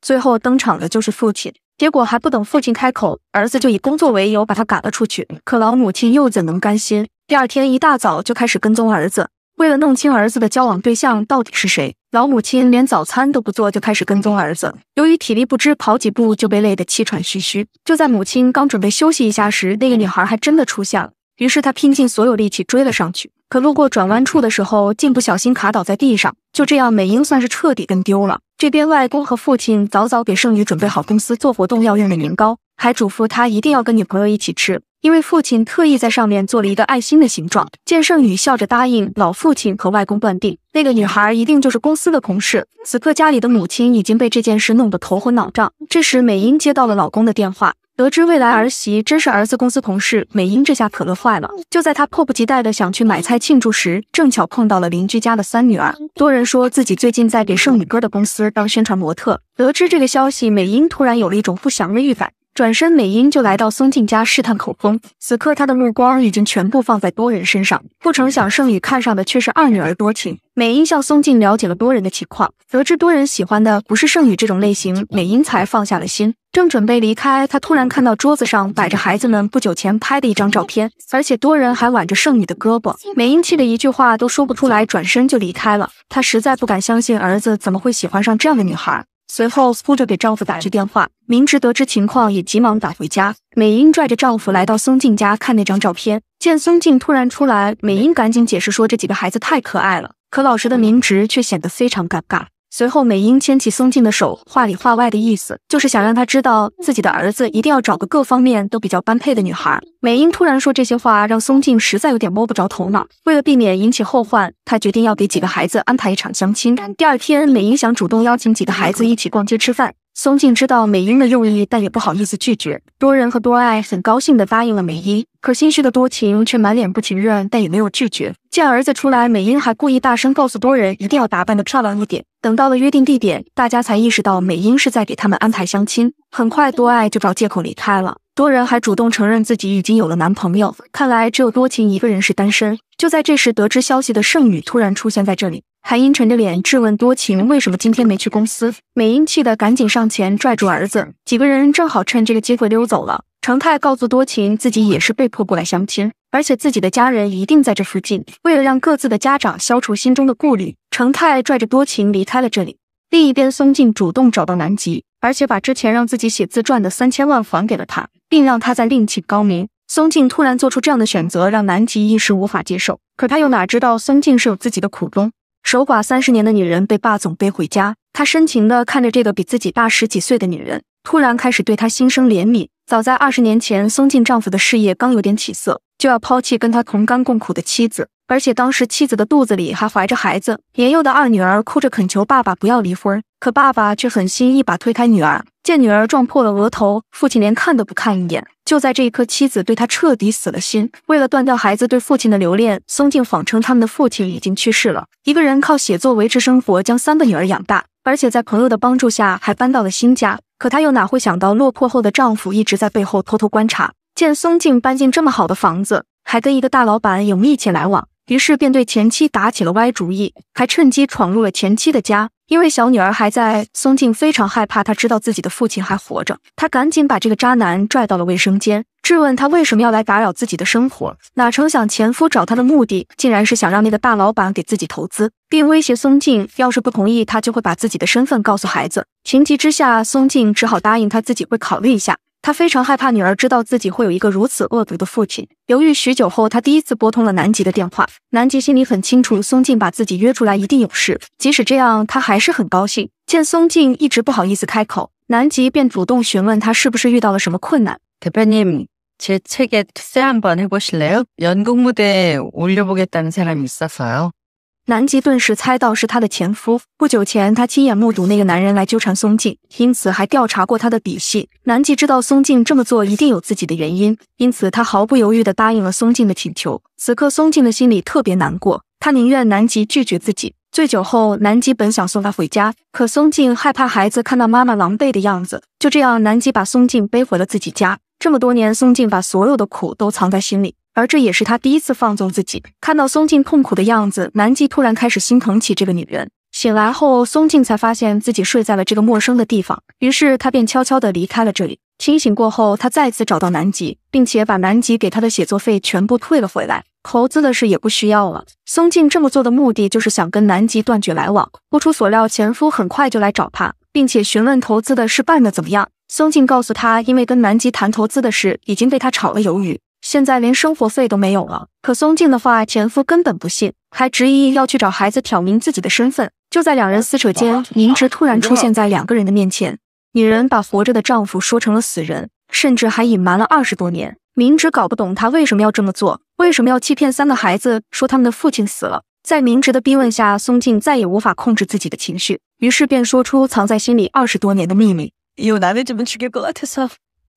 最后登场的就是父亲，结果还不等父亲开口，儿子就以工作为由把他赶了出去。可老母亲又怎能甘心？第二天一大早就开始跟踪儿子。为了弄清儿子的交往对象到底是谁，老母亲连早餐都不做就开始跟踪儿子。由于体力不支，跑几步就被累得气喘吁吁。就在母亲刚准备休息一下时，那个女孩还真的出现了。于是她拼尽所有力气追了上去，可路过转弯处的时候，竟不小心卡倒在地上。就这样，美英算是彻底跟丢了。这边外公和父亲早早给圣宇准备好公司做活动要用的年糕。还嘱咐他一定要跟女朋友一起吃，因为父亲特意在上面做了一个爱心的形状。见圣女笑着答应老父亲和外公，断定那个女孩一定就是公司的同事。此刻家里的母亲已经被这件事弄得头昏脑胀。这时美英接到了老公的电话，得知未来儿媳真是儿子公司同事，美英这下可乐坏了。就在她迫不及待的想去买菜庆祝时，正巧碰到了邻居家的三女儿，多人说自己最近在给圣女哥的公司当宣传模特。得知这个消息，美英突然有了一种不祥的预感。转身，美英就来到松静家试探口风。此刻，她的目光已经全部放在多人身上。不成想，圣宇看上的却是二女儿多情。美英向松静了解了多人的情况，得知多人喜欢的不是圣宇这种类型，美英才放下了心。正准备离开，她突然看到桌子上摆着孩子们不久前拍的一张照片，而且多人还挽着圣宇的胳膊。美英气得一句话都说不出来，转身就离开了。她实在不敢相信儿子怎么会喜欢上这样的女孩。随后哭着给丈夫打去电话，明植得知情况也急忙打回家。美英拽着丈夫来到松静家看那张照片，见松静突然出来，美英赶紧解释说这几个孩子太可爱了，可老实的明植却显得非常尴尬。随后，美英牵起松静的手，话里话外的意思就是想让他知道自己的儿子一定要找个各方面都比较般配的女孩。美英突然说这些话，让松静实在有点摸不着头脑。为了避免引起后患，他决定要给几个孩子安排一场相亲。第二天，美英想主动邀请几个孩子一起逛街吃饭。松静知道美英的用意，但也不好意思拒绝。多人和多爱很高兴地答应了美英，可心虚的多情却满脸不情愿，但也没有拒绝。见儿子出来，美英还故意大声告诉多人，一定要打扮得漂亮一点。等到了约定地点，大家才意识到美英是在给他们安排相亲。很快，多爱就找借口离开了。多人还主动承认自己已经有了男朋友，看来只有多情一个人是单身。就在这时，得知消息的圣女突然出现在这里。韩英沉着脸质问多情：“为什么今天没去公司？”美英气得赶紧上前拽住儿子，几个人正好趁这个机会溜走了。成泰告诉多情，自己也是被迫过来相亲，而且自己的家人一定在这附近。为了让各自的家长消除心中的顾虑，成泰拽着多情离开了这里。另一边，松静主动找到南吉，而且把之前让自己写自传的三千万还给了他，并让他再另请高明。松静突然做出这样的选择，让南吉一时无法接受。可他又哪知道松静是有自己的苦衷？守寡三十年的女人被霸总背回家，他深情地看着这个比自己大十几岁的女人，突然开始对她心生怜悯。早在二十年前，松进丈夫的事业刚有点起色，就要抛弃跟他同甘共苦的妻子。而且当时妻子的肚子里还怀着孩子，年幼的二女儿哭着恳求爸爸不要离婚，可爸爸却狠心一把推开女儿。见女儿撞破了额头，父亲连看都不看一眼。就在这一刻，妻子对他彻底死了心。为了断掉孩子对父亲的留恋，松静谎称他们的父亲已经去世了，一个人靠写作维持生活，将三个女儿养大，而且在朋友的帮助下还搬到了新家。可她又哪会想到，落魄后的丈夫一直在背后偷偷观察，见松静搬进这么好的房子，还跟一个大老板有密切来往。于是便对前妻打起了歪主意，还趁机闯入了前妻的家。因为小女儿还在，松静非常害怕。她知道自己的父亲还活着，她赶紧把这个渣男拽到了卫生间，质问他为什么要来打扰自己的生活。哪成想前夫找他的目的竟然是想让那个大老板给自己投资，并威胁松静，要是不同意，他就会把自己的身份告诉孩子。情急之下，松静只好答应他，自己会考虑一下。他非常害怕女儿知道自己会有一个如此恶毒的父亲。犹豫许久后，他第一次拨通了南极的电话。南极心里很清楚，松静把自己约出来一定有事。即使这样，他还是很高兴。见松静一直不好意思开口，南极便主动询问他是不是遇到了什么困难。南极顿时猜到是他的前夫。不久前，他亲眼目睹那个男人来纠缠松静，因此还调查过他的底细。南极知道松静这么做一定有自己的原因，因此他毫不犹豫的答应了松静的请求。此刻，松静的心里特别难过，他宁愿南极拒绝自己。醉酒后，南极本想送他回家，可松静害怕孩子看到妈妈狼狈的样子，就这样，南极把松静背回了自己家。这么多年，松静把所有的苦都藏在心里。而这也是他第一次放纵自己。看到松静痛苦的样子，南吉突然开始心疼起这个女人。醒来后，松静才发现自己睡在了这个陌生的地方，于是他便悄悄地离开了这里。清醒过后，他再次找到南吉，并且把南吉给他的写作费全部退了回来，投资的事也不需要了。松静这么做的目的就是想跟南吉断绝来往。不出所料，前夫很快就来找他，并且询问投资的事办得怎么样。松静告诉他，因为跟南吉谈投资的事已经被他炒了鱿鱼。现在连生活费都没有了，可松静的话，前夫根本不信，还执意要去找孩子挑明自己的身份。就在两人撕扯间，明直突然出现在两个人的面前。女人把活着的丈夫说成了死人，甚至还隐瞒了二十多年。明直搞不懂她为什么要这么做，为什么要欺骗三个孩子说他们的父亲死了。在明直的逼问下，松静再也无法控制自己的情绪，于是便说出藏在心里二十多年的秘密。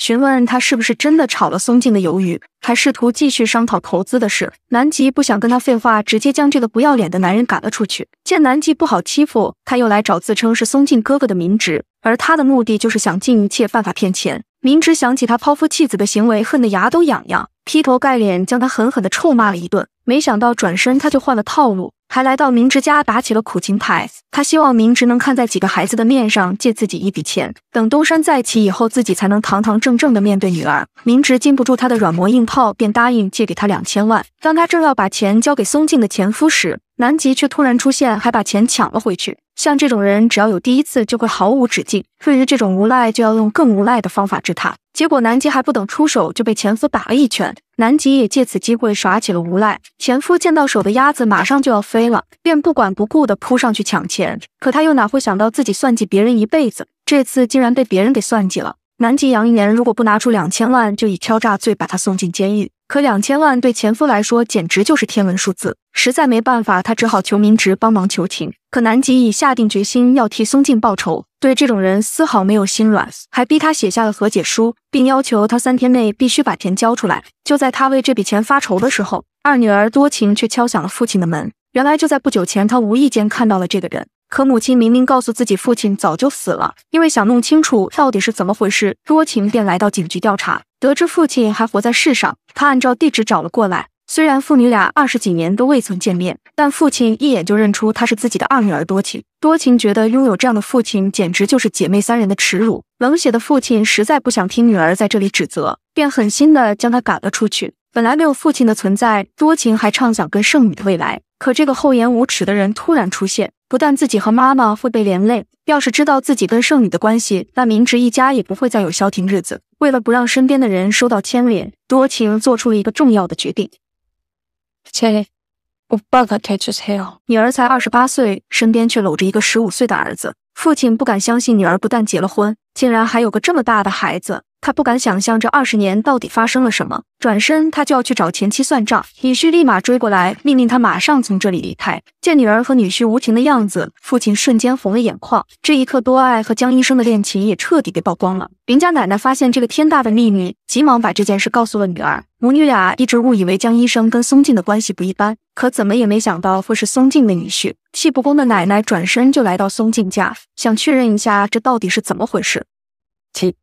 询问他是不是真的炒了松静的鱿鱼，还试图继续商讨投资的事。南吉不想跟他废话，直接将这个不要脸的男人赶了出去。见南吉不好欺负，他又来找自称是松静哥哥的明直，而他的目的就是想尽一切办法骗钱。明直想起他抛夫弃子的行为，恨得牙都痒痒，劈头盖脸将他狠狠地臭骂了一顿。没想到转身他就换了套路。还来到明直家打起了苦情牌，他希望明直能看在几个孩子的面上借自己一笔钱，等东山再起以后自己才能堂堂正正的面对女儿。明直禁不住他的软磨硬泡，便答应借给他两千万。当他正要把钱交给松静的前夫时，南极却突然出现，还把钱抢了回去。像这种人，只要有第一次，就会毫无止境。对于这种无赖，就要用更无赖的方法治他。结果南极还不等出手，就被前夫打了一拳。南极也借此机会耍起了无赖。前夫见到手的鸭子马上就要飞了，便不管不顾地扑上去抢钱。可他又哪会想到自己算计别人一辈子，这次竟然被别人给算计了。南极扬言，如果不拿出两千万，就以敲诈罪把他送进监狱。可两千万对前夫来说，简直就是天文数字，实在没办法，他只好求明直帮忙求情。可南极已下定决心要替松静报仇，对这种人丝毫没有心软，还逼他写下了和解书，并要求他三天内必须把钱交出来。就在他为这笔钱发愁的时候，二女儿多情却敲响了父亲的门。原来就在不久前，他无意间看到了这个人。可母亲明明告诉自己，父亲早就死了。因为想弄清楚到底是怎么回事，多情便来到警局调查，得知父亲还活在世上。他按照地址找了过来。虽然父女俩二十几年都未曾见面，但父亲一眼就认出她是自己的二女儿多情。多情觉得拥有这样的父亲，简直就是姐妹三人的耻辱。冷血的父亲实在不想听女儿在这里指责，便狠心的将她赶了出去。本来没有父亲的存在，多情还畅想跟圣女的未来，可这个厚颜无耻的人突然出现。不但自己和妈妈会被连累，要是知道自己跟圣女的关系，那明直一家也不会再有消停日子。为了不让身边的人受到牵连，多情做出了一个重要的决定。切，我爸爸才是 h e r 女儿才二十八岁，身边却搂着一个十五岁的儿子。父亲不敢相信，女儿不但结了婚，竟然还有个这么大的孩子。他不敢想象这二十年到底发生了什么。转身，他就要去找前妻算账，女婿立马追过来，命令他马上从这里离开。见女儿和女婿无情的样子，父亲瞬间红了眼眶。这一刻，多爱和江医生的恋情也彻底给曝光了。林家奶奶发现这个天大的秘密，急忙把这件事告诉了女儿。母女俩一直误以为江医生跟松静的关系不一般，可怎么也没想到会是松静的女婿。气不公的奶奶转身就来到松静家，想确认一下这到底是怎么回事。七。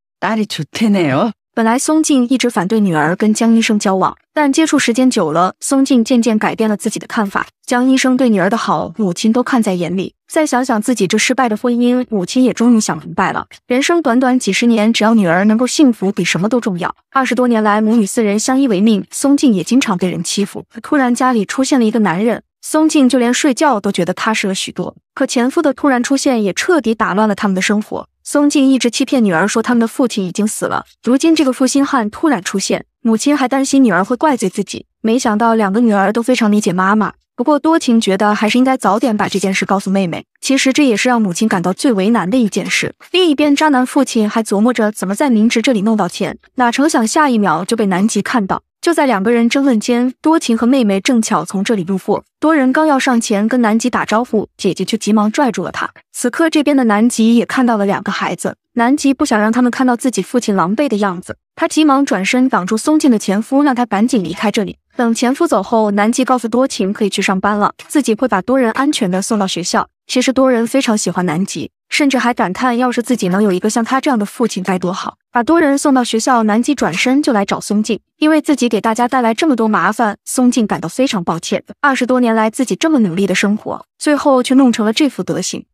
本来松静一直反对女儿跟江医生交往，但接触时间久了，松静渐渐改变了自己的看法。江医生对女儿的好，母亲都看在眼里。再想想自己这失败的婚姻，母亲也终于想明白了：人生短短几十年，只要女儿能够幸福，比什么都重要。二十多年来，母女四人相依为命，松静也经常被人欺负。突然，家里出现了一个男人。松静就连睡觉都觉得踏实了许多，可前夫的突然出现也彻底打乱了他们的生活。松静一直欺骗女儿说他们的父亲已经死了，如今这个负心汉突然出现，母亲还担心女儿会怪罪自己。没想到两个女儿都非常理解妈妈，不过多情觉得还是应该早点把这件事告诉妹妹。其实这也是让母亲感到最为难的一件事。另一边，渣男父亲还琢磨着怎么在明直这里弄到钱，哪成想下一秒就被南极看到。就在两个人争论间，多情和妹妹正巧从这里路过，多人刚要上前跟南极打招呼，姐姐却急忙拽住了他。此刻这边的南极也看到了两个孩子，南极不想让他们看到自己父亲狼狈的样子，他急忙转身挡住松静的前夫，让他赶紧离开这里。等前夫走后，南极告诉多情可以去上班了，自己会把多人安全的送到学校。其实多人非常喜欢南极。甚至还感叹，要是自己能有一个像他这样的父亲该多好！把多人送到学校，南极转身就来找松静，因为自己给大家带来这么多麻烦，松静感到非常抱歉。二十多年来，自己这么努力的生活，最后却弄成了这副德行。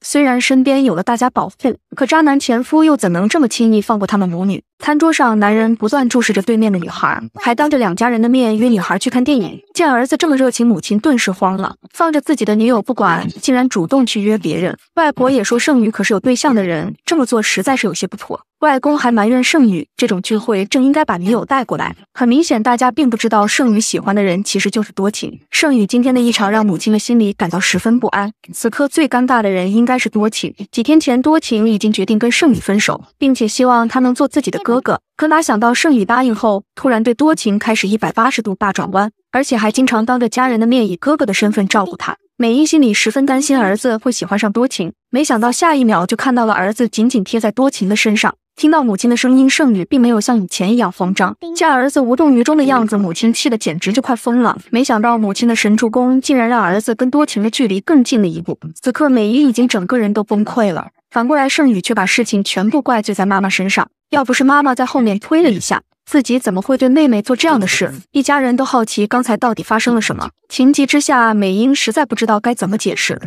虽然身边有了大家保护，可渣男前夫又怎能这么轻易放过他们母女？餐桌上，男人不断注视着对面的女孩，还当着两家人的面约女孩去看电影。见儿子这么热情，母亲顿时慌了，放着自己的女友不管，竟然主动去约别人。外婆也说，圣女可是有对象的人，这么做实在是有些不妥。外公还埋怨圣女，这种聚会正应该把女友带过来。很明显，大家并不知道圣女喜欢的人其实就是多情。圣女今天的异常让母亲的心里感到十分不安。此刻最尴尬的人应该是多情。几天前，多情已经决定跟圣女分手，并且希望他能做自己的哥哥。可哪想到圣女答应后，突然对多情开始一百八十度大转弯，而且还经常当着家人的面以哥哥的身份照顾他。美英心里十分担心儿子会喜欢上多情，没想到下一秒就看到了儿子紧紧贴在多情的身上。听到母亲的声音，圣女并没有像以前一样慌张，见儿子无动于衷的样子，母亲气得简直就快疯了。没想到母亲的神助攻，竟然让儿子跟多情的距离更近了一步。此刻美英已经整个人都崩溃了，反过来圣女却把事情全部怪罪在妈妈身上。要不是妈妈在后面推了一下，自己怎么会对妹妹做这样的事？一家人都好奇刚才到底发生了什么。情急之下，美英实在不知道该怎么解释。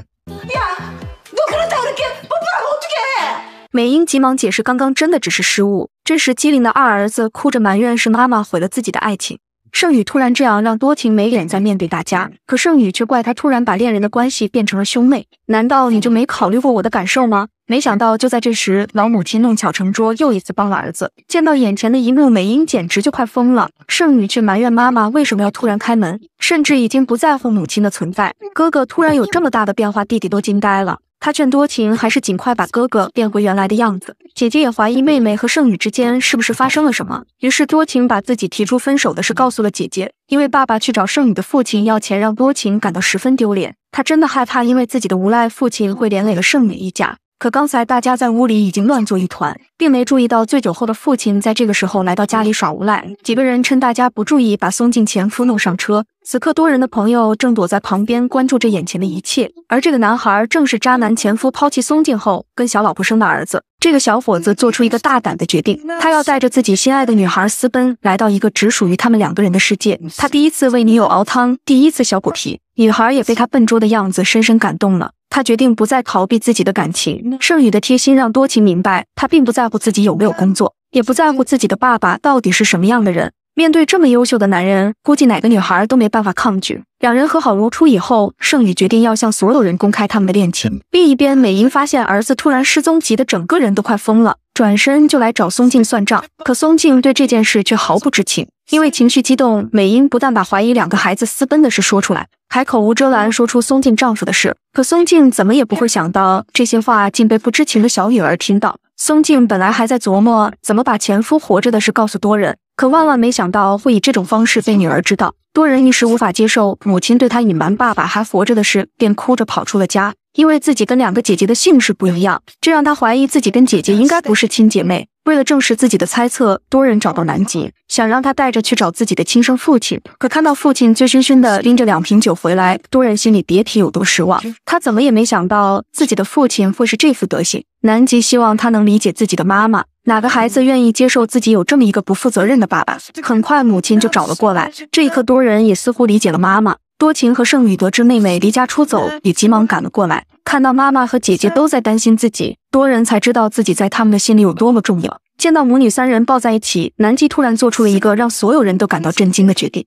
美英急忙解释，刚刚真的只是失误。这时，机灵的二儿子哭着埋怨是妈妈毁了自己的爱情。圣女突然这样让多婷没脸再面对大家，可圣女却怪他突然把恋人的关系变成了兄妹。难道你就没考虑过我的感受吗？没想到，就在这时，老母亲弄巧成拙，又一次帮了儿子。见到眼前的一幕，美英简直就快疯了。圣女却埋怨妈妈为什么要突然开门，甚至已经不在乎母亲的存在。哥哥突然有这么大的变化，弟弟都惊呆了。他劝多情还是尽快把哥哥变回原来的样子。姐姐也怀疑妹妹和圣女之间是不是发生了什么，于是多情把自己提出分手的事告诉了姐姐。因为爸爸去找圣女的父亲要钱，让多情感到十分丢脸。他真的害怕，因为自己的无赖父亲会连累了圣女一家。可刚才大家在屋里已经乱作一团，并没注意到醉酒后的父亲在这个时候来到家里耍无赖。几个人趁大家不注意，把松静前夫弄上车。此刻，多人的朋友正躲在旁边关注着眼前的一切。而这个男孩正是渣男前夫抛弃松静后跟小老婆生的儿子。这个小伙子做出一个大胆的决定，他要带着自己心爱的女孩私奔，来到一个只属于他们两个人的世界。他第一次为女友熬汤，第一次削果皮，女孩也被他笨拙的样子深深感动了。他决定不再逃避自己的感情，盛宇的贴心让多情明白，他并不在乎自己有没有工作，也不在乎自己的爸爸到底是什么样的人。面对这么优秀的男人，估计哪个女孩都没办法抗拒。两人和好如初以后，盛宇决定要向所有人公开他们的恋情。另一边，美英发现儿子突然失踪，急得整个人都快疯了。转身就来找松静算账，可松静对这件事却毫不知情。因为情绪激动，美英不但把怀疑两个孩子私奔的事说出来，还口无遮拦说出松静丈夫的事。可松静怎么也不会想到，这些话竟被不知情的小女儿听到。松静本来还在琢磨怎么把前夫活着的事告诉多人，可万万没想到会以这种方式被女儿知道。多人一时无法接受母亲对他隐瞒爸爸还活着的事，便哭着跑出了家。因为自己跟两个姐姐的姓氏不一样，这让他怀疑自己跟姐姐应该不是亲姐妹。为了证实自己的猜测，多人找到南极，想让他带着去找自己的亲生父亲。可看到父亲醉醺醺的拎着两瓶酒回来，多人心里别提有多失望。他怎么也没想到自己的父亲会是这副德行。南极希望他能理解自己的妈妈，哪个孩子愿意接受自己有这么一个不负责任的爸爸？很快，母亲就找了过来。这一刻，多人也似乎理解了妈妈。多情和圣女得知妹妹离家出走，也急忙赶了过来。看到妈妈和姐姐都在担心自己，多人才知道自己在他们的心里有多么重要。见到母女三人抱在一起，南极突然做出了一个让所有人都感到震惊的决定。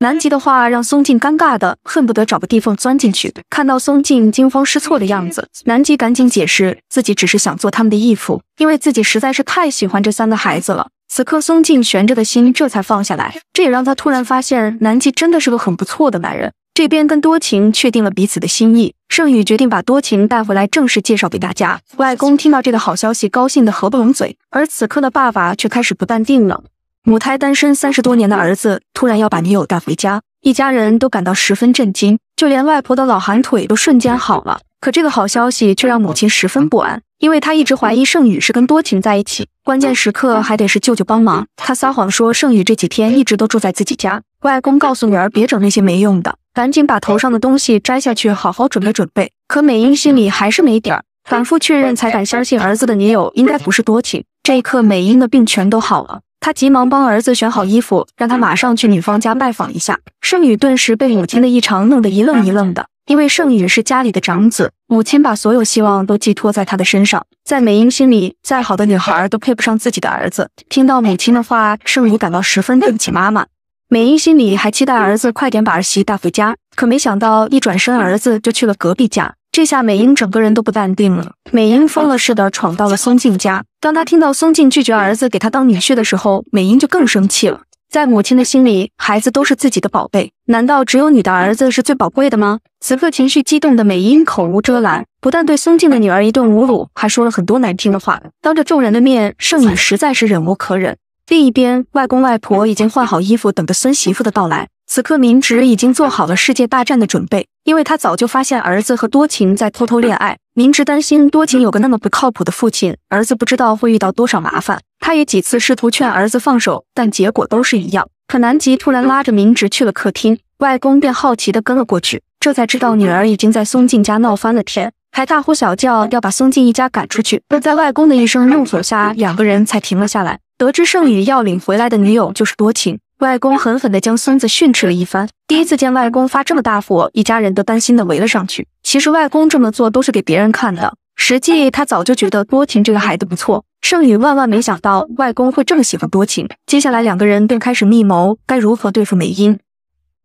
南极的话让松静尴尬的恨不得找个地缝钻进去。看到松静惊慌失措的样子，南极赶紧解释自己只是想做他们的义父，因为自己实在是太喜欢这三个孩子了。此刻松静悬着的心这才放下来，这也让他突然发现南极真的是个很不错的男人。这边跟多情确定了彼此的心意。盛宇决定把多情带回来，正式介绍给大家。外公听到这个好消息，高兴得合不拢嘴。而此刻的爸爸却开始不淡定了。母胎单身三十多年的儿子，突然要把女友带回家，一家人都感到十分震惊，就连外婆的老寒腿都瞬间好了。可这个好消息却让母亲十分不安，因为她一直怀疑盛宇是跟多情在一起。关键时刻还得是舅舅帮忙，她撒谎说盛宇这几天一直都住在自己家。外公告诉女儿别整那些没用的，赶紧把头上的东西摘下去，好好准备准备。可美英心里还是没底儿，反复确认才敢相信儿子的女友应该不是多情。这一刻，美英的病全都好了，她急忙帮儿子选好衣服，让他马上去女方家拜访一下。盛宇顿时被母亲的异常弄得一愣一愣的。因为圣宇是家里的长子，母亲把所有希望都寄托在他的身上。在美英心里，再好的女孩都配不上自己的儿子。听到母亲的话，圣宇感到十分对不起妈妈。美英心里还期待儿子快点把儿媳带回家，可没想到一转身，儿子就去了隔壁家。这下美英整个人都不淡定了。美英疯了似的闯到了松静家。当她听到松静拒绝儿子给她当女婿的时候，美英就更生气了。在母亲的心里，孩子都是自己的宝贝。难道只有你的儿子是最宝贵的吗？此刻情绪激动的美英口无遮拦，不但对松静的女儿一顿侮辱，还说了很多难听的话。当着众人的面，圣女实在是忍无可忍。另一边，外公外婆已经换好衣服，等着孙媳妇的到来。此刻明直已经做好了世界大战的准备，因为他早就发现儿子和多情在偷偷恋爱。明直担心多情有个那么不靠谱的父亲，儿子不知道会遇到多少麻烦。他也几次试图劝儿子放手，但结果都是一样。可南极突然拉着明直去了客厅，外公便好奇地跟了过去，这才知道女儿已经在松静家闹翻了天，还大呼小叫要把松静一家赶出去。而在外公的一声“怒吼下”，两个人才停了下来。得知圣女要领回来的女友就是多情，外公狠狠地将孙子训斥了一番。第一次见外公发这么大火，一家人都担心地围了上去。其实外公这么做都是给别人看的。实际他早就觉得多情这个孩子不错，盛宇万万没想到外公会这么喜欢多情。接下来两个人便开始密谋该如何对付美英。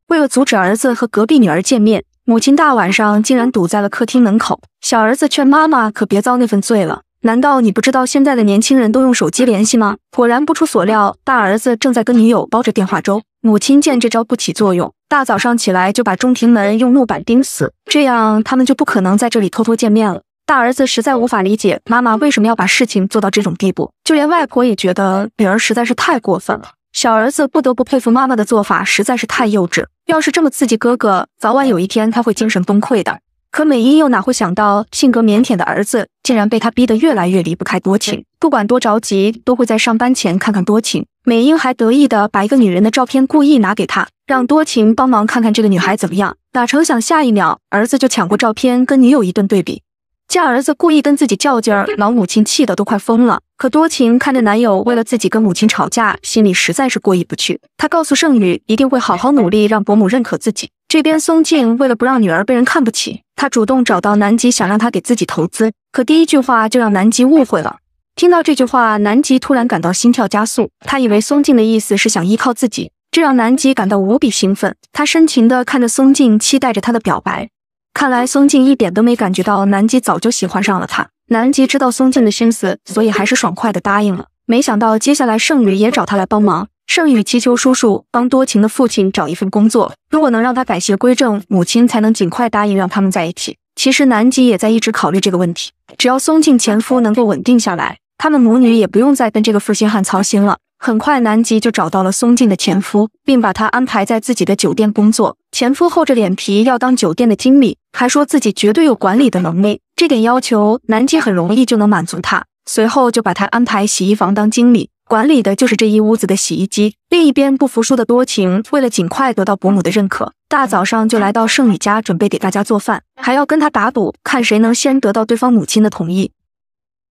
为了阻止儿子和隔壁女儿见面，母亲大晚上竟然堵在了客厅门口。小儿子劝妈妈可别遭那份罪了，难道你不知道现在的年轻人都用手机联系吗？果然不出所料，大儿子正在跟女友煲着电话粥。母亲见这招不起作用，大早上起来就把中庭门用木板钉死，这样他们就不可能在这里偷偷见面了。大儿子实在无法理解妈妈为什么要把事情做到这种地步，就连外婆也觉得女儿实在是太过分了。小儿子不得不佩服妈妈的做法实在是太幼稚，要是这么刺激哥哥，早晚有一天他会精神崩溃的。可美英又哪会想到，性格腼腆的儿子竟然被她逼得越来越离不开多情，不管多着急，都会在上班前看看多情。美英还得意的把一个女人的照片故意拿给他，让多情帮忙看看这个女孩怎么样。哪成想下一秒，儿子就抢过照片，跟女友一顿对比。见儿子故意跟自己较劲儿，老母亲气得都快疯了。可多情看着男友为了自己跟母亲吵架，心里实在是过意不去。她告诉圣女，一定会好好努力，让伯母认可自己。这边松静为了不让女儿被人看不起，她主动找到南极，想让他给自己投资。可第一句话就让南极误会了。听到这句话，南极突然感到心跳加速。他以为松静的意思是想依靠自己，这让南极感到无比兴奋。他深情地看着松静，期待着他的表白。看来松静一点都没感觉到南吉早就喜欢上了他。南吉知道松静的心思，所以还是爽快的答应了。没想到接下来圣女也找他来帮忙。圣女祈求叔叔帮多情的父亲找一份工作，如果能让他改邪归正，母亲才能尽快答应让他们在一起。其实南吉也在一直考虑这个问题，只要松静前夫能够稳定下来，他们母女也不用再跟这个负心汉操心了。很快，南极就找到了松静的前夫，并把他安排在自己的酒店工作。前夫厚着脸皮要当酒店的经理，还说自己绝对有管理的能力。这点要求，南极很容易就能满足他。随后，就把他安排洗衣房当经理，管理的就是这一屋子的洗衣机。另一边，不服输的多情，为了尽快得到伯母的认可，大早上就来到圣女家，准备给大家做饭，还要跟他打赌，看谁能先得到对方母亲的同意。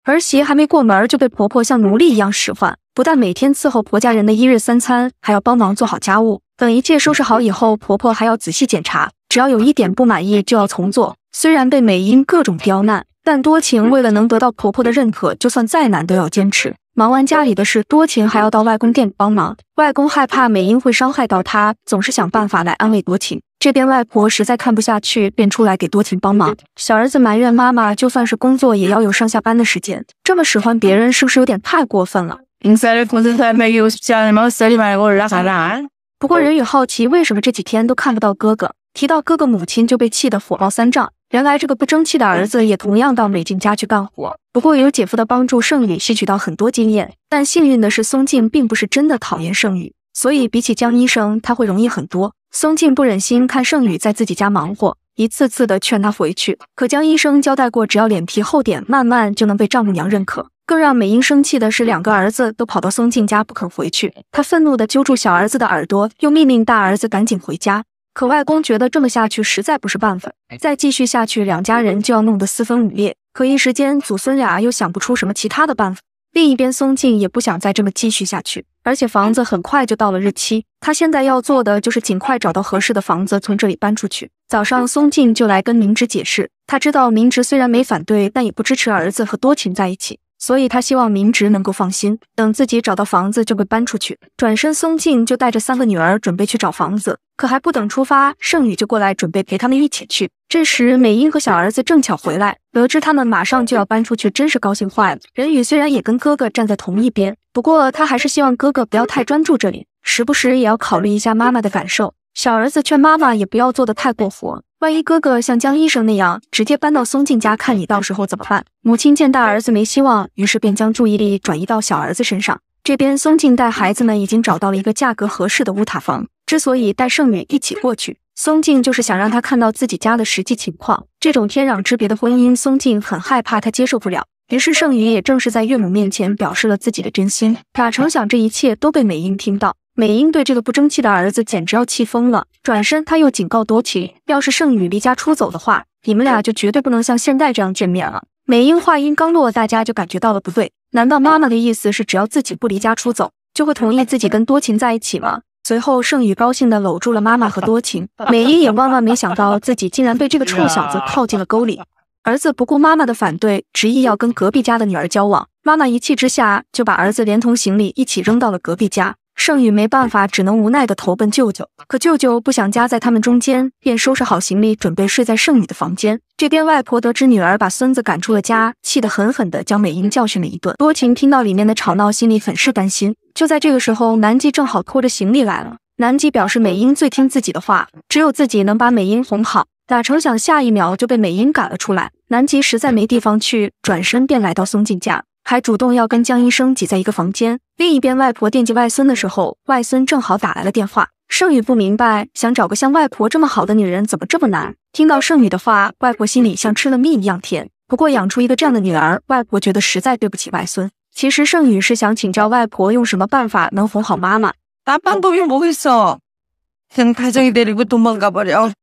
儿媳还没过门，就被婆婆像奴隶一样使唤。不但每天伺候婆家人的一日三餐，还要帮忙做好家务。等一切收拾好以后，婆婆还要仔细检查，只要有一点不满意，就要重做。虽然被美英各种刁难，但多情为了能得到婆婆的认可，就算再难都要坚持。忙完家里的事，多情还要到外公店帮忙。外公害怕美英会伤害到他，总是想办法来安慰多情。这边外婆实在看不下去，便出来给多情帮忙。小儿子埋怨妈妈，就算是工作也要有上下班的时间，这么使唤别人是不是有点太过分了？林三的工资才卖给我，家里手里买那个二三三。不过人宇好奇为什么这几天都看不到哥哥，提到哥哥母亲就被气得火冒三丈。原来这个不争气的儿子也同样到美静家去干活。不过有姐夫的帮助，圣宇吸取到很多经验。但幸运的是松静并不是真的讨厌圣宇，所以比起江医生他会容易很多。松静不忍心看圣宇在自己家忙活。一次次的劝他回去，可江医生交代过，只要脸皮厚点，慢慢就能被丈母娘认可。更让美英生气的是，两个儿子都跑到松静家不肯回去。他愤怒的揪住小儿子的耳朵，又命令大儿子赶紧回家。可外公觉得这么下去实在不是办法，再继续下去，两家人就要弄得四分五裂。可一时间，祖孙俩又想不出什么其他的办法。另一边，松静也不想再这么继续下去，而且房子很快就到了日期，他现在要做的就是尽快找到合适的房子，从这里搬出去。早上，松静就来跟明植解释，他知道明植虽然没反对，但也不支持儿子和多情在一起。所以，他希望明植能够放心，等自己找到房子就会搬出去。转身松静就带着三个女儿准备去找房子，可还不等出发，圣宇就过来准备陪他们一起去。这时，美英和小儿子正巧回来，得知他们马上就要搬出去，真是高兴坏了。任宇虽然也跟哥哥站在同一边，不过他还是希望哥哥不要太专注这里，时不时也要考虑一下妈妈的感受。小儿子劝妈妈也不要做得太过火，万一哥哥像江医生那样直接搬到松静家看你，到时候怎么办？母亲见大儿子没希望，于是便将注意力转移到小儿子身上。这边松静带孩子们已经找到了一个价格合适的乌塔房，之所以带圣女一起过去，松静就是想让他看到自己家的实际情况。这种天壤之别的婚姻，松静很害怕他接受不了，于是圣女也正是在岳母面前表示了自己的真心。哪成想这一切都被美英听到。美英对这个不争气的儿子简直要气疯了，转身他又警告多情：“要是圣女离家出走的话，你们俩就绝对不能像现在这样见面了。”美英话音刚落，大家就感觉到了不对，难道妈妈的意思是只要自己不离家出走，就会同意自己跟多情在一起吗？随后，圣宇高兴地搂住了妈妈和多情。美英也万万没想到自己竟然被这个臭小子套进了沟里。儿子不顾妈妈的反对，执意要跟隔壁家的女儿交往，妈妈一气之下就把儿子连同行李一起扔到了隔壁家。圣女没办法，只能无奈的投奔舅舅。可舅舅不想夹在他们中间，便收拾好行李，准备睡在圣女的房间。这边外婆得知女儿把孙子赶出了家，气得狠狠的将美英教训了一顿。多情听到里面的吵闹，心里很是担心。就在这个时候，南吉正好拖着行李来了。南吉表示美英最听自己的话，只有自己能把美英哄好。哪成想下一秒就被美英赶了出来。南吉实在没地方去，转身便来到松静家。还主动要跟江医生挤在一个房间。另一边，外婆惦记外孙的时候，外孙正好打来了电话。盛宇不明白，想找个像外婆这么好的女人怎么这么难。听到盛宇的话，外婆心里像吃了蜜一样甜。不过养出一个这样的女儿，外婆觉得实在对不起外孙。其实盛宇是想请教外婆，用什么办法能哄好妈妈。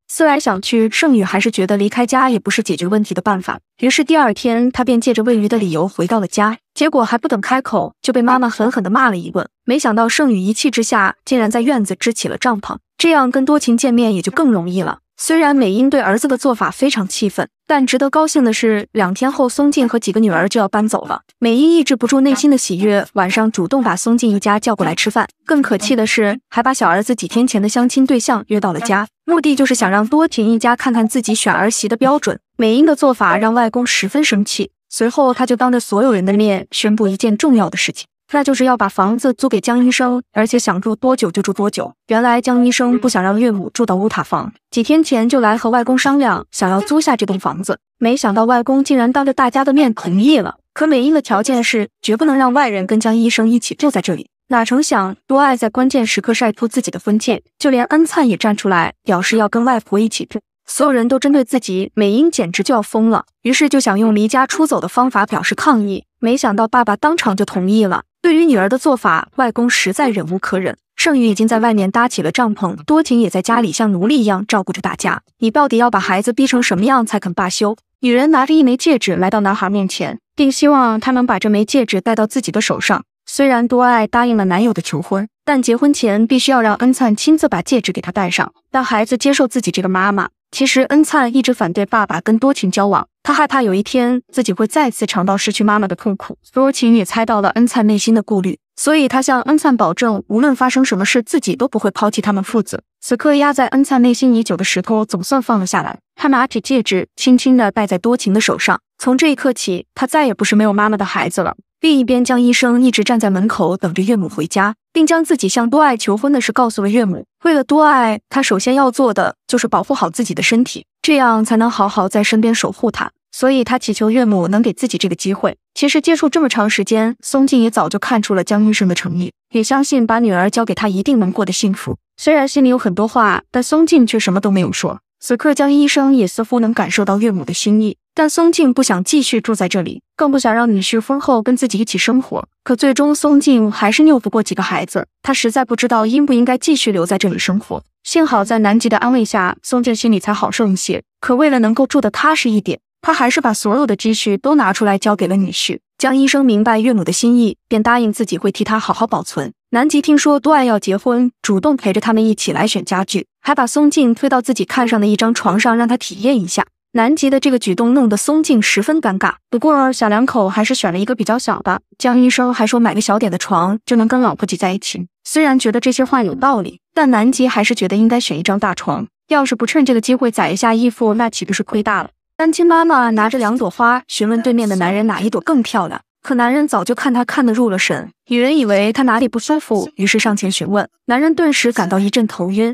思来想去，盛宇还是觉得离开家也不是解决问题的办法。于是第二天，他便借着喂鱼的理由回到了家。结果还不等开口，就被妈妈狠狠地骂了一顿。没想到盛宇一气之下，竟然在院子支起了帐篷，这样跟多情见面也就更容易了。虽然美英对儿子的做法非常气愤，但值得高兴的是，两天后松静和几个女儿就要搬走了。美英抑制不住内心的喜悦，晚上主动把松静一家叫过来吃饭。更可气的是，还把小儿子几天前的相亲对象约到了家，目的就是想让多田一家看看自己选儿媳的标准。美英的做法让外公十分生气，随后他就当着所有人的面宣布一件重要的事情。那就是要把房子租给江医生，而且想住多久就住多久。原来江医生不想让岳母住到乌塔房，几天前就来和外公商量，想要租下这栋房子。没想到外公竟然当着大家的面同意了，可美英的条件是绝不能让外人跟江医生一起住在这里。哪成想多爱在关键时刻晒出自己的婚戒，就连恩灿也站出来表示要跟外婆一起住，所有人都针对自己，美英简直就要疯了。于是就想用离家出走的方法表示抗议，没想到爸爸当场就同意了。对于女儿的做法，外公实在忍无可忍。盛宇已经在外面搭起了帐篷，多情也在家里像奴隶一样照顾着大家。你到底要把孩子逼成什么样才肯罢休？女人拿着一枚戒指来到男孩面前，并希望他能把这枚戒指戴到自己的手上。虽然多爱答应了男友的求婚，但结婚前必须要让恩灿亲自把戒指给他戴上，让孩子接受自己这个妈妈。其实恩灿一直反对爸爸跟多情交往，他害怕有一天自己会再次尝到失去妈妈的痛苦。多情也猜到了恩灿内心的顾虑，所以他向恩灿保证，无论发生什么事，自己都不会抛弃他们父子。此刻压在恩灿内心已久的石头总算放了下来，他拿起戒指，轻轻的戴在多情的手上。从这一刻起，他再也不是没有妈妈的孩子了。另一边，江医生一直站在门口等着岳母回家，并将自己向多爱求婚的事告诉了岳母。为了多爱，他首先要做的就是保护好自己的身体，这样才能好好在身边守护她。所以，他祈求岳母能给自己这个机会。其实，接触这么长时间，松静也早就看出了江医生的诚意，也相信把女儿交给他一定能过得幸福。虽然心里有很多话，但松静却什么都没有说。此刻，江医生也似乎能感受到岳母的心意。但松静不想继续住在这里，更不想让女婿婚后跟自己一起生活。可最终，松静还是拗不过几个孩子，她实在不知道应不应该继续留在这里生活。幸好在南极的安慰下，松静心里才好受一些。可为了能够住得踏实一点，她还是把所有的积蓄都拿出来交给了女婿。江医生明白岳母的心意，便答应自己会替她好好保存。南极听说多爱要结婚，主动陪着他们一起来选家具，还把松静推到自己看上的一张床上，让她体验一下。南极的这个举动弄得松静十分尴尬，不过小两口还是选了一个比较小的。江医生还说买个小点的床就能跟老婆挤在一起。虽然觉得这些话有道理，但南极还是觉得应该选一张大床。要是不趁这个机会宰一下义父，那岂不是亏大了？单亲妈妈拿着两朵花询问对面的男人哪一朵更漂亮，可男人早就看他看得入了神。女人以为他哪里不舒服，于是上前询问，男人顿时感到一阵头晕。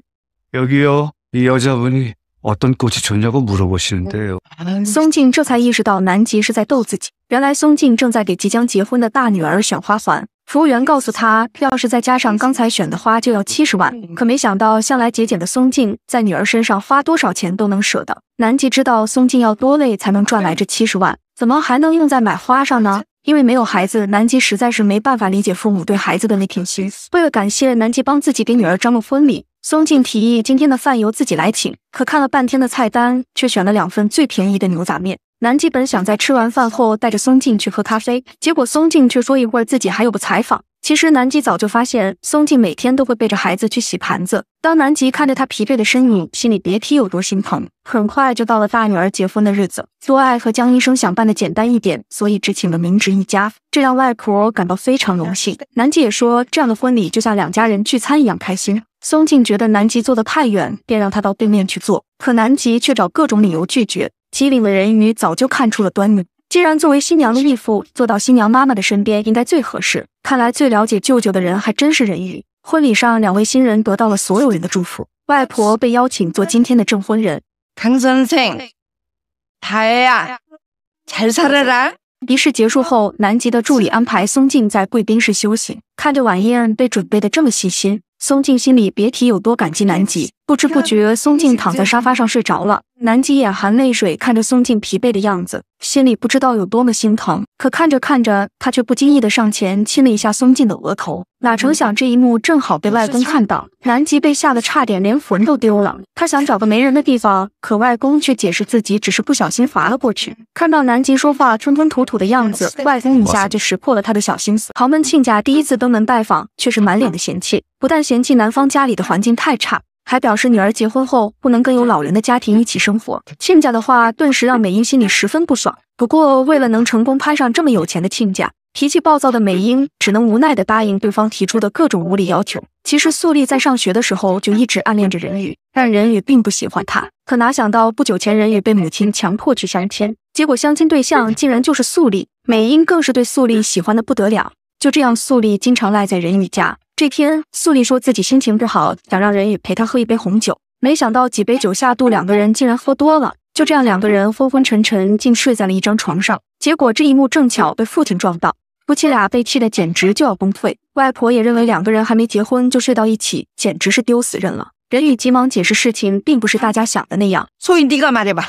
幺幺，你腰间无力。松静这才意识到南极是在逗自己。原来松静正在给即将结婚的大女儿选花环。服务员告诉他，要是再加上刚才选的花，就要七十万。可没想到，向来节俭的松静，在女儿身上花多少钱都能舍得。南极知道松静要多累才能赚来这七十万，怎么还能用在买花上呢？因为没有孩子，南极实在是没办法理解父母对孩子的那片心。为了感谢南极帮自己给女儿张罗婚礼。松静提议今天的饭由自己来请，可看了半天的菜单，却选了两份最便宜的牛杂面。南基本想在吃完饭后带着松静去喝咖啡，结果松静却说一会儿自己还有个采访。其实南极早就发现松静每天都会背着孩子去洗盘子。当南极看着他疲惫的身影，心里别提有多心疼。很快就到了大女儿结婚的日子，做爱和江医生想办的简单一点，所以只请了明直一家，这让外婆感到非常荣幸。南极也说，这样的婚礼就像两家人聚餐一样开心。松静觉得南极坐得太远，便让他到对面去坐。可南极却找各种理由拒绝。机灵的人鱼早就看出了端倪。既然作为新娘的义父，坐到新娘妈妈的身边应该最合适。看来最了解舅舅的人还真是人鱼。婚礼上，两位新人得到了所有人的祝福。外婆被邀请做今天的证婚人。仪式结束后，南极的助理安排松静在贵宾室休息。看着晚宴被准备的这么细心。松静心里别提有多感激南极，不知不觉松静躺在沙发上睡着了。南极眼含泪水，看着松静疲惫的样子，心里不知道有多么心疼。可看着看着，他却不经意的上前亲了一下松静的额头，哪成想这一幕正好被外公看到，南极被吓得差点连魂都丢了。他想找个没人的地方，可外公却解释自己只是不小心滑了过去。看到南极说话吞吞吐吐的样子，外公一下就识破了他的小心思。豪门亲家第一次登门拜访，却是满脸的嫌弃。不但嫌弃男方家里的环境太差，还表示女儿结婚后不能跟有老人的家庭一起生活。亲家的话顿时让美英心里十分不爽。不过为了能成功攀上这么有钱的亲家，脾气暴躁的美英只能无奈的答应对方提出的各种无理要求。其实素丽在上学的时候就一直暗恋着任宇，但任宇并不喜欢她。可哪想到不久前任宇被母亲强迫去相亲，结果相亲对象竟然就是素丽。美英更是对素丽喜欢的不得了，就这样素丽经常赖在任宇家。这天，素丽说自己心情不好，想让任宇陪她喝一杯红酒。没想到几杯酒下肚，两个人竟然喝多了。就这样，两个人昏昏沉沉，竟睡在了一张床上。结果这一幕正巧被父亲撞到，夫妻俩被气得简直就要崩溃。外婆也认为两个人还没结婚就睡到一起，简直是丢死人了。任宇急忙解释，事情并不是大家想的那样。素丽，你干嘛的吧？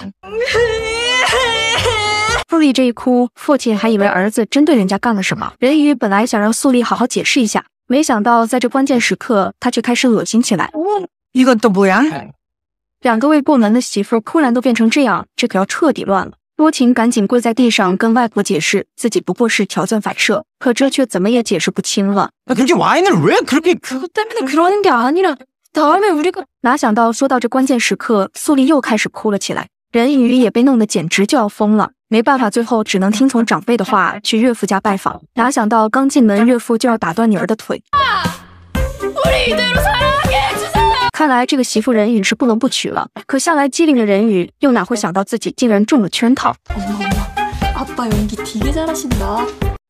素 丽这一哭，父亲还以为儿子针对人家干了什么。任宇本来想让素丽好好解释一下。没想到，在这关键时刻，他却开始恶心起来。一个都不让，两个未过门的媳妇儿突然都变成这样，这可要彻底乱了。多情赶紧跪在地上跟外婆解释，自己不过是条件反射，可这却怎么也解释不清了。那哪想到，说到这关键时刻，素丽又开始哭了起来。人鱼也被弄得简直就要疯了，没办法，最后只能听从长辈的话，去岳父家拜访。哪想到刚进门，岳父就要打断女儿的腿。看来这个媳妇人鱼是不能不娶了。可向来机灵的人鱼，又哪会想到自己竟然中了圈套？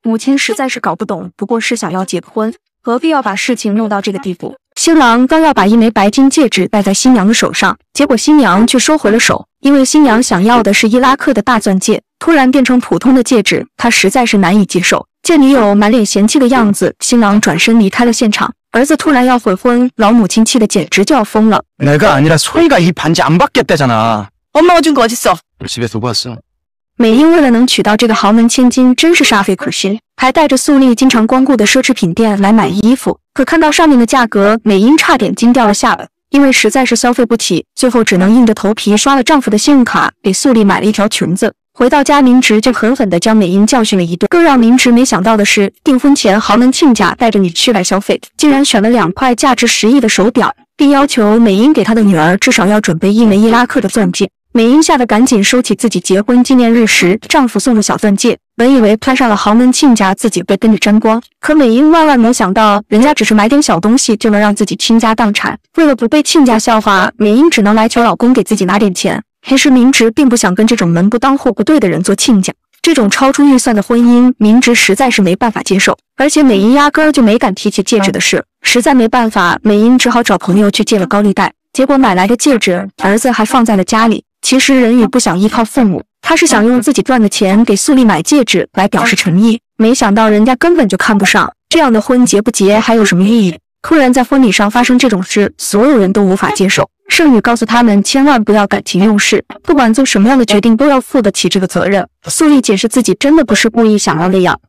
母亲实在是搞不懂，不过是想要结婚。何必要把事情弄到这个地步？新郎刚要把一枚白金戒指戴在新娘的手上，结果新娘却收回了手，因为新娘想要的是伊拉克的大钻戒，突然变成普通的戒指，她实在是难以接受。见女友满脸嫌弃的样子，新郎转身离开了现场。儿子突然要悔婚，老母亲气得简直就要疯了。美英为了能娶到这个豪门千金，真是煞费苦心，还带着素丽经常光顾的奢侈品店来买衣服。可看到上面的价格，美英差点惊掉了下巴，因为实在是消费不起，最后只能硬着头皮刷了丈夫的信用卡，给素丽买了一条裙子。回到家，明植就狠狠地将美英教训了一顿。更让明植没想到的是，订婚前豪门亲家带着女婿来消费，竟然选了两块价值十亿的手表，并要求美英给他的女儿至少要准备一枚伊拉克的钻戒。美英吓得赶紧收起自己结婚纪念日时丈夫送的小钻戒，本以为攀上了豪门亲家，自己会跟着沾光，可美英万万没想到，人家只是买点小东西就能让自己倾家荡产。为了不被亲家笑话，美英只能来求老公给自己拿点钱。其实明直并不想跟这种门不当户不对的人做亲家，这种超出预算的婚姻，明直实在是没办法接受。而且美英压根就没敢提起戒指的事，实在没办法，美英只好找朋友去借了高利贷，结果买来的戒指，儿子还放在了家里。其实任宇不想依靠父母，他是想用自己赚的钱给素丽买戒指来表示诚意。没想到人家根本就看不上，这样的婚结不结还有什么意义？突然在婚礼上发生这种事，所有人都无法接受。圣宇告诉他们，千万不要感情用事，不管做什么样的决定都要负得起这个责任。素丽解释自己真的不是故意想要那样。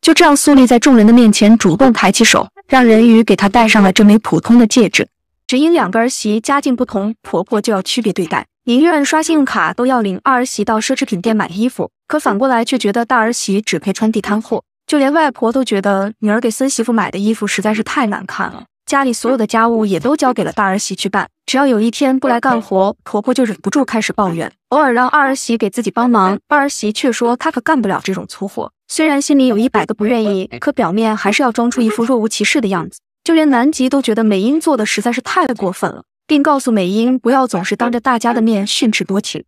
就这样，苏丽在众人的面前主动抬起手，让人鱼给她戴上了这枚普通的戒指。只因两个儿媳家境不同，婆婆就要区别对待，宁愿刷信用卡都要领二儿媳到奢侈品店买衣服，可反过来却觉得大儿媳只配穿地摊货。就连外婆都觉得女儿给孙媳妇买的衣服实在是太难看了，家里所有的家务也都交给了大儿媳去办。只要有一天不来干活，婆婆就忍不住开始抱怨。偶尔让二儿媳给自己帮忙，二儿媳却说她可干不了这种粗活。虽然心里有一百个不愿意，可表面还是要装出一副若无其事的样子。就连南极都觉得美英做的实在是太过分了，并告诉美英不要总是当着大家的面训斥多情。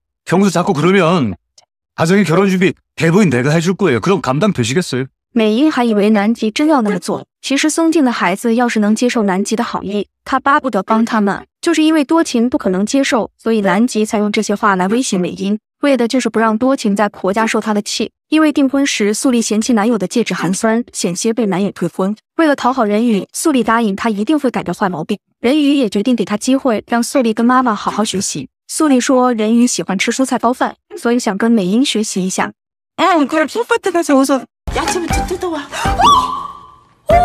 美英还以为南极真要那么做。其实松静的孩子要是能接受南极的好意，他巴不得帮他们，就是因为多情不可能接受，所以南极才用这些话来威胁美英，为的就是不让多情在婆家受他的气。因为订婚时素丽嫌弃男友的戒指寒酸，险些被男友退婚。为了讨好人鱼，素丽答应他一定会改掉坏毛病，人鱼也决定给他机会，让素丽跟妈妈好好学习。素丽说人鱼喜欢吃蔬菜包饭，所以想跟美英学习一下。嗯，快饭，他哇，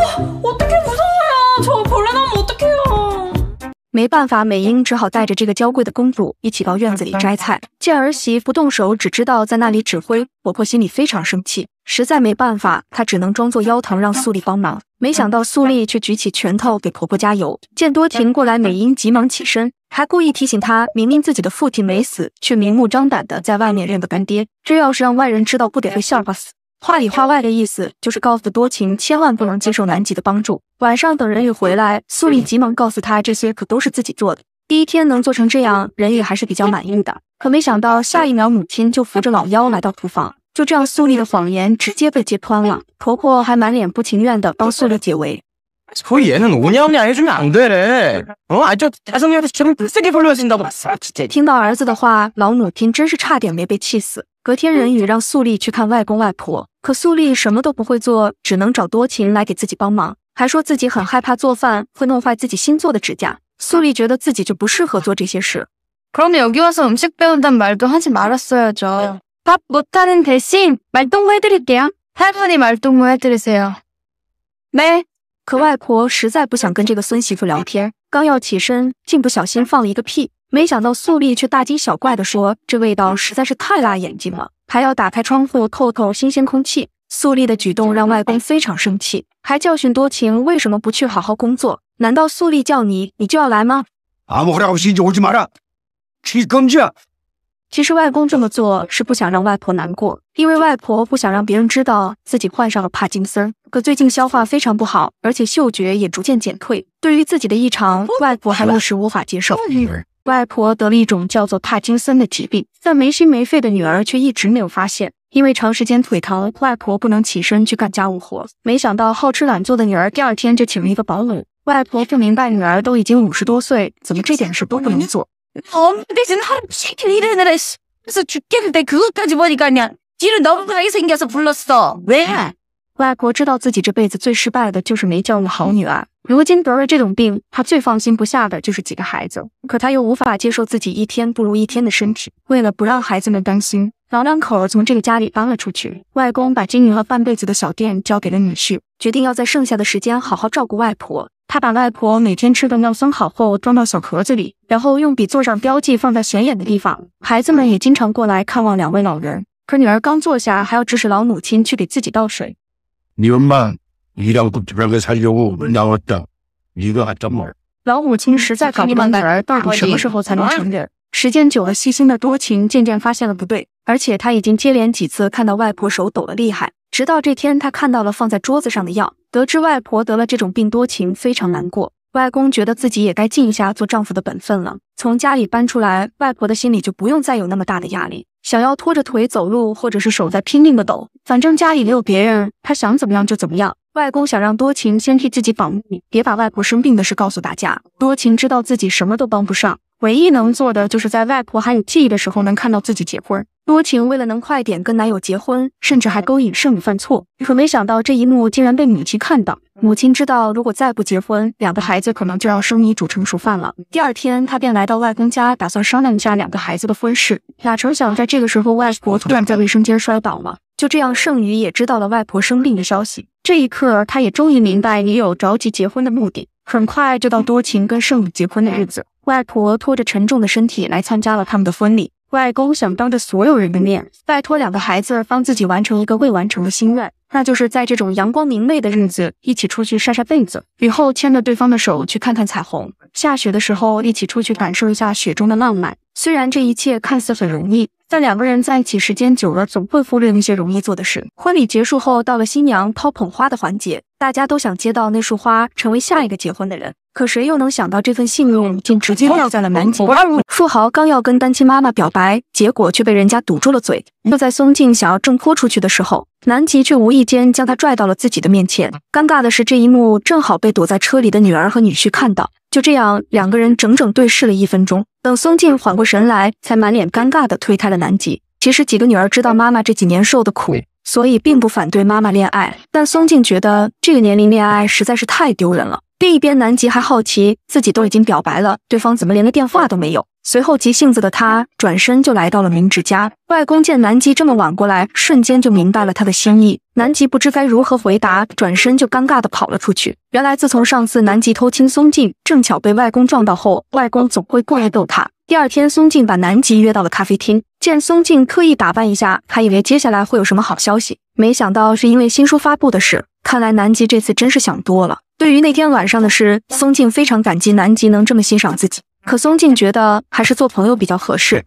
어떻게무서워요저벌레남어떻게요没办法，美英只好带着这个娇贵的公主一起到院子里摘菜。见儿媳不动手，只知道在那里指挥，婆婆心里非常生气。实在没办法，她只能装作腰疼让素丽帮忙。没想到素丽却举起拳头给婆婆加油。见多婷过来，美英急忙起身，还故意提醒她，明明自己的父亲没死，却明目张胆的在外面练个干爹，这要是让外人知道，不得被笑话死？话里话外的意思就是告诉多情千万不能接受南极的帮助。晚上等人宇回来，素丽急忙告诉他，这些可都是自己做的。第一天能做成这样，人宇还是比较满意的。可没想到下一秒，母亲就扶着老腰来到厨房，就这样，素丽的谎言直接被揭穿了。婆婆还满脸不情愿的帮素丽解围。听到儿子的话，老母亲真是差点没被气死。隔天，人宇让素丽去看外公外婆。可素丽什么都不会做，只能找多情来给自己帮忙，还说自己很害怕做饭会弄坏自己新做的指甲。素丽觉得自己就不适合做这些事。没。可外婆实在不想跟这个孙媳妇聊天，刚要起身，竟不小心放了一个屁。没想到素丽却大惊小怪地说：“这味道实在是太辣眼睛了。”还要打开窗户透透新鲜空气，素丽的举动让外公非常生气，还教训多情为什么不去好好工作？难道素丽叫你，你就要来吗？其实外公这么做是不想让外婆难过，因为外婆不想让别人知道自己患上了帕金森，可最近消化非常不好，而且嗅觉也逐渐减退。对于自己的异常，外婆还是无法接受。外婆得了一种叫做帕金森的疾病，但没心没肺的女儿却一直没有发现。因为长时间腿疼，外婆不能起身去干家务活。没想到好吃懒做的女儿第二天就请了一个保姆。外婆不明白，女儿都已经五十多岁，怎么这点事都不能做？外婆知道自己这辈子最失败的就是没教育好女儿，如今得了这种病，她最放心不下的就是几个孩子。可她又无法接受自己一天不如一天的身体，为了不让孩子们担心，老两口从这个家里搬了出去。外公把经营了半辈子的小店交给了女婿，决定要在剩下的时间好好照顾外婆。他把外婆每天吃的尿酸好后装到小壳子里，然后用笔做上标记，放在显眼的地方。孩子们也经常过来看望两位老人。可女儿刚坐下，还要指使老母亲去给自己倒水。你们嘛，一两我这边给参与，我们两个一个还怎老母亲实在搞不明白，到底什么时候才能成人。时间久了，细心的多情渐渐发现了不对，而且他已经接连几次看到外婆手抖的厉害。直到这天，他看到了放在桌子上的药，得知外婆得了这种病，多情非常难过。外公觉得自己也该尽一下做丈夫的本分了，从家里搬出来，外婆的心里就不用再有那么大的压力，想要拖着腿走路，或者是手在拼命的抖，反正家里没有别人，她想怎么样就怎么样。外公想让多情先替自己保密，别把外婆生病的事告诉大家。多情知道自己什么都帮不上，唯一能做的就是在外婆还有记忆的时候能看到自己结婚。多情为了能快点跟男友结婚，甚至还勾引圣女犯错。可没想到这一幕竟然被母亲看到。母亲知道如果再不结婚，两个孩子可能就要生米煮成熟饭了。第二天，她便来到外公家，打算商量一下两个孩子的婚事。哪成想在这个时候，外婆突然在卫生间摔倒了。就这样，圣女也知道了外婆生病的消息。这一刻，她也终于明白女友着急结婚的目的。很快就到多情跟圣女结婚的日子，外婆拖着沉重的身体来参加了他们的婚礼。外公想当着所有人的面，拜托两个孩子帮自己完成一个未完成的心愿，那就是在这种阳光明媚的日子一起出去晒晒被子，雨后牵着对方的手去看看彩虹，下雪的时候一起出去感受一下雪中的浪漫。虽然这一切看似很容易，但两个人在一起时间久了，总会忽略那些容易做的事。婚礼结束后，到了新娘抛捧花的环节，大家都想接到那束花，成为下一个结婚的人。可谁又能想到，这份幸运竟直接落在了南极？富豪刚要跟单亲妈妈表白，结果却被人家堵住了嘴。就在松静想要挣脱出去的时候，南极却无意间将他拽到了自己的面前。尴尬的是，这一幕正好被躲在车里的女儿和女婿看到。就这样，两个人整整对视了一分钟。等松静缓过神来，才满脸尴尬的推开了南极。其实几个女儿知道妈妈这几年受的苦，所以并不反对妈妈恋爱。但松静觉得这个年龄恋爱实在是太丢人了。另一边，南极还好奇自己都已经表白了，对方怎么连个电话都没有？随后，急性子的他转身就来到了明芷家。外公见南极这么晚过来，瞬间就明白了他的心意。南极不知该如何回答，转身就尴尬的跑了出去。原来，自从上次南极偷亲松静，正巧被外公撞到后，外公总会过来逗他。第二天，松静把南极约到了咖啡厅，见松静特意打扮一下，还以为接下来会有什么好消息，没想到是因为新书发布的事。看来南极这次真是想多了。对于那天晚上的事，松静非常感激南极能这么欣赏自己。可松静觉得还是做朋友比较合适。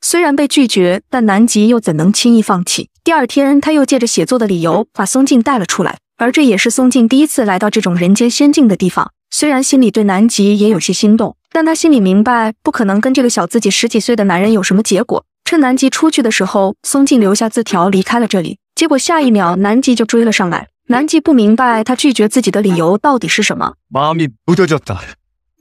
虽然被拒绝，但南极又怎能轻易放弃？第二天，他又借着写作的理由把松静带了出来。而这也是松静第一次来到这种人间仙境的地方。虽然心里对南极也有些心动，但他心里明白不可能跟这个小自己十几岁的男人有什么结果。趁南极出去的时候，松静留下字条离开了这里。结果下一秒，南极就追了上来。南极不明白他拒绝自己的理由到底是什么。妈咪不叫叫打。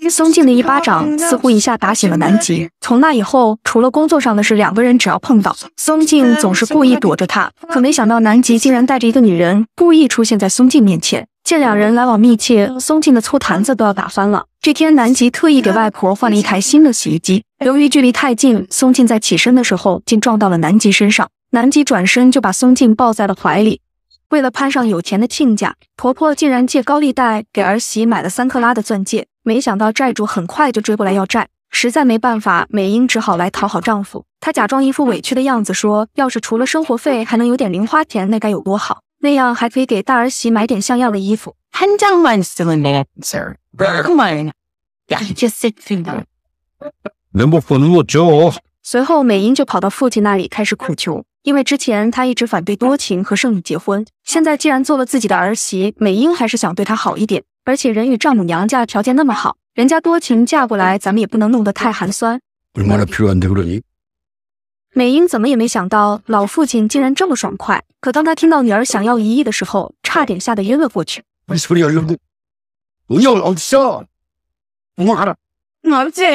松静的一巴掌 似乎一下打醒了南极。从那以后，除了工作上的事，两个人只要碰到，松静总是故意躲着他。可没想到，南极竟然带着一个女人故意出现在松静面前。见两人来往密切，松静的醋坛子都要打翻了。这天，南极特意给外婆换了一台新的洗衣机。由于距离太近，松静在起身的时候竟撞到了南极身上。南极转身就把松静抱在了怀里。为了攀上有钱的亲家，婆婆竟然借高利贷给儿媳买了三克拉的钻戒。没想到债主很快就追过来要债，实在没办法，美英只好来讨好丈夫。她假装一副委屈的样子说：“要是除了生活费还能有点零花钱，那该有多好！那样还可以给大儿媳买点像样的衣服。”随后，美英就跑到父亲那里开始苦求。因为之前他一直反对多情和圣女结婚，现在既然做了自己的儿媳，美英还是想对他好一点。而且人与丈母娘家条件那么好，人家多情嫁过来，咱们也不能弄得太寒酸。美英怎么也没想到老父亲竟然这么爽快。可当他听到女儿想要一亿的时候，差点吓得晕了过去。不要老下，妈的！我今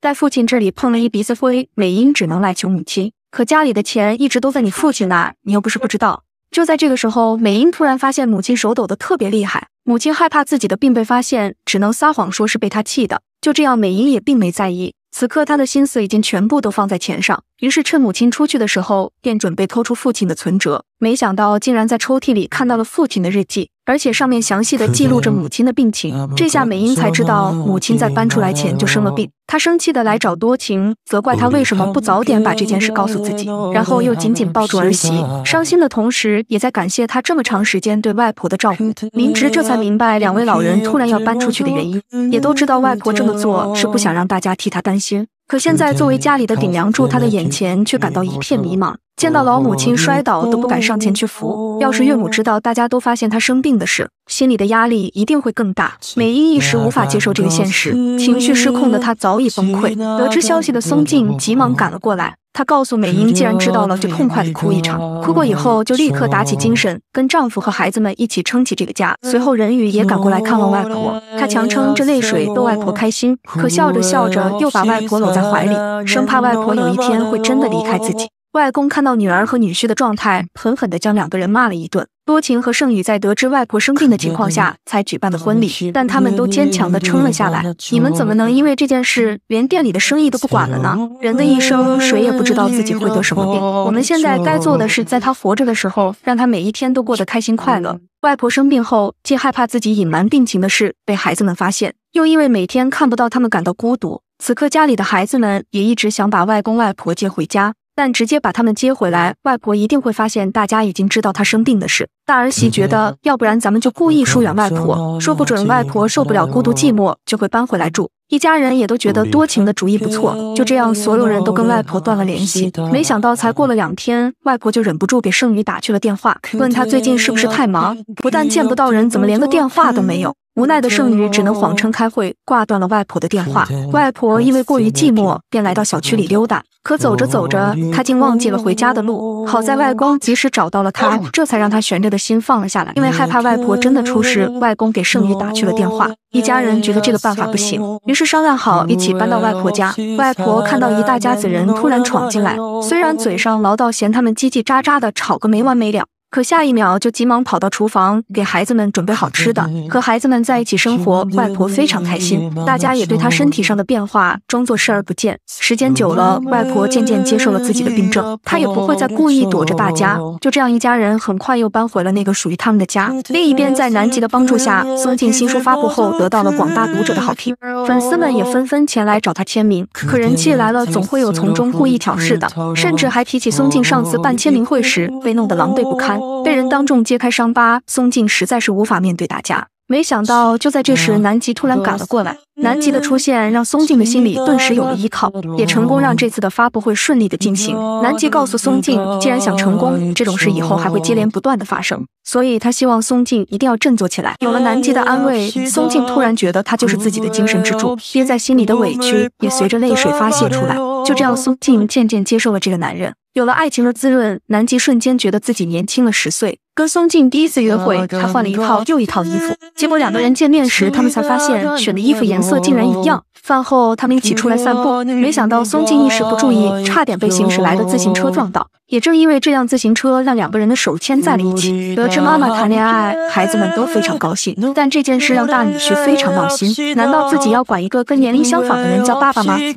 在父亲这里碰了一鼻子灰，美英只能赖求母亲。可家里的钱一直都在你父亲那儿，你又不是不知道。就在这个时候，美英突然发现母亲手抖得特别厉害，母亲害怕自己的病被发现，只能撒谎说是被他气的。就这样，美英也并没在意。此刻，他的心思已经全部都放在钱上，于是趁母亲出去的时候，便准备偷出父亲的存折。没想到竟然在抽屉里看到了父亲的日记，而且上面详细的记录着母亲的病情。这下美英才知道母亲在搬出来前就生了病。她生气的来找多情，责怪他为什么不早点把这件事告诉自己，然后又紧紧抱住儿媳，伤心的同时也在感谢他这么长时间对外婆的照顾。明直这才明白两位老人突然要搬出去的原因，也都知道外婆这么做是不想让大家替他担心。可现在作为家里的顶梁柱，他的眼前却感到一片迷茫。见到老母亲摔倒都不敢上前去扶，要是岳母知道大家都发现她生病的事，心里的压力一定会更大。美英一时无法接受这个现实，情绪失控的她早已崩溃。得知消息的松静急忙赶了过来，她告诉美英，既然知道了，就痛快地哭一场，哭过以后就立刻打起精神，跟丈夫和孩子们一起撑起这个家。随后，任宇也赶过来看望外婆，他强撑着泪水逗外婆开心，可笑着笑着又把外婆搂在怀里，生怕外婆有一天会真的离开自己。外公看到女儿和女婿的状态，狠狠地将两个人骂了一顿。多情和盛宇在得知外婆生病的情况下才举办的婚礼，但他们都坚强地撑了下来。你们怎么能因为这件事连店里的生意都不管了呢？人的一生，谁也不知道自己会得什么病。我们现在该做的是，在他活着的时候，让他每一天都过得开心快乐。外婆生病后，既害怕自己隐瞒病情的事被孩子们发现，又因为每天看不到他们感到孤独。此刻，家里的孩子们也一直想把外公外婆接回家。但直接把他们接回来，外婆一定会发现大家已经知道她生病的事。大儿媳觉得，要不然咱们就故意疏远外婆，说不准外婆受不了孤独寂寞，就会搬回来住。一家人也都觉得多情的主意不错。就这样，所有人都跟外婆断了联系。没想到，才过了两天，外婆就忍不住给盛宇打去了电话，问他最近是不是太忙，不但见不到人，怎么连个电话都没有？无奈的盛宇只能谎称开会，挂断了外婆的电话。外婆因为过于寂寞，便来到小区里溜达。可走着走着，她竟忘记了回家的路。好在外公及时找到了她，这才让她悬着。的心放了下来，因为害怕外婆真的出事，外公给盛宇打去了电话。一家人觉得这个办法不行，于是商量好一起搬到外婆家。外婆看到一大家子人突然闯进来，虽然嘴上唠叨，嫌他们叽叽喳喳的吵个没完没了。可下一秒就急忙跑到厨房给孩子们准备好吃的。和孩子们在一起生活，外婆非常开心，大家也对她身体上的变化装作视而不见。时间久了，外婆渐渐接受了自己的病症，她也不会再故意躲着大家。就这样，一家人很快又搬回了那个属于他们的家。另一边，在南极的帮助下，松静新书发布后得到了广大读者的好评，粉丝们也纷纷前来找他签名。可人气来了，总会有从中故意挑事的，甚至还提起松静上次办签名会时被弄得狼狈不堪。被人当众揭开伤疤，松静实在是无法面对大家。没想到，就在这时，南极突然赶了过来。南极的出现让松静的心里顿时有了依靠，也成功让这次的发布会顺利的进行。南极告诉松静，既然想成功，这种事以后还会接连不断的发生，所以他希望松静一定要振作起来。有了南极的安慰，松静突然觉得他就是自己的精神支柱，憋在心里的委屈也随着泪水发泄出来。就这样，松静渐渐接受了这个男人。有了爱情的滋润，南极瞬间觉得自己年轻了十岁。跟松静第一次约会，他换了一套又一套衣服，结果两个人见面时，他们才发现选的衣服颜色竟然一样。饭后，他们一起出来散步，没想到松静一时不注意，差点被行驶来的自行车撞到。也正因为这辆自行车，让两个人的手牵在了一起。得知妈妈谈恋爱，孩子们都非常高兴，但这件事让大女婿非常闹心。难道自己要管一个跟年龄相仿的人叫爸爸吗？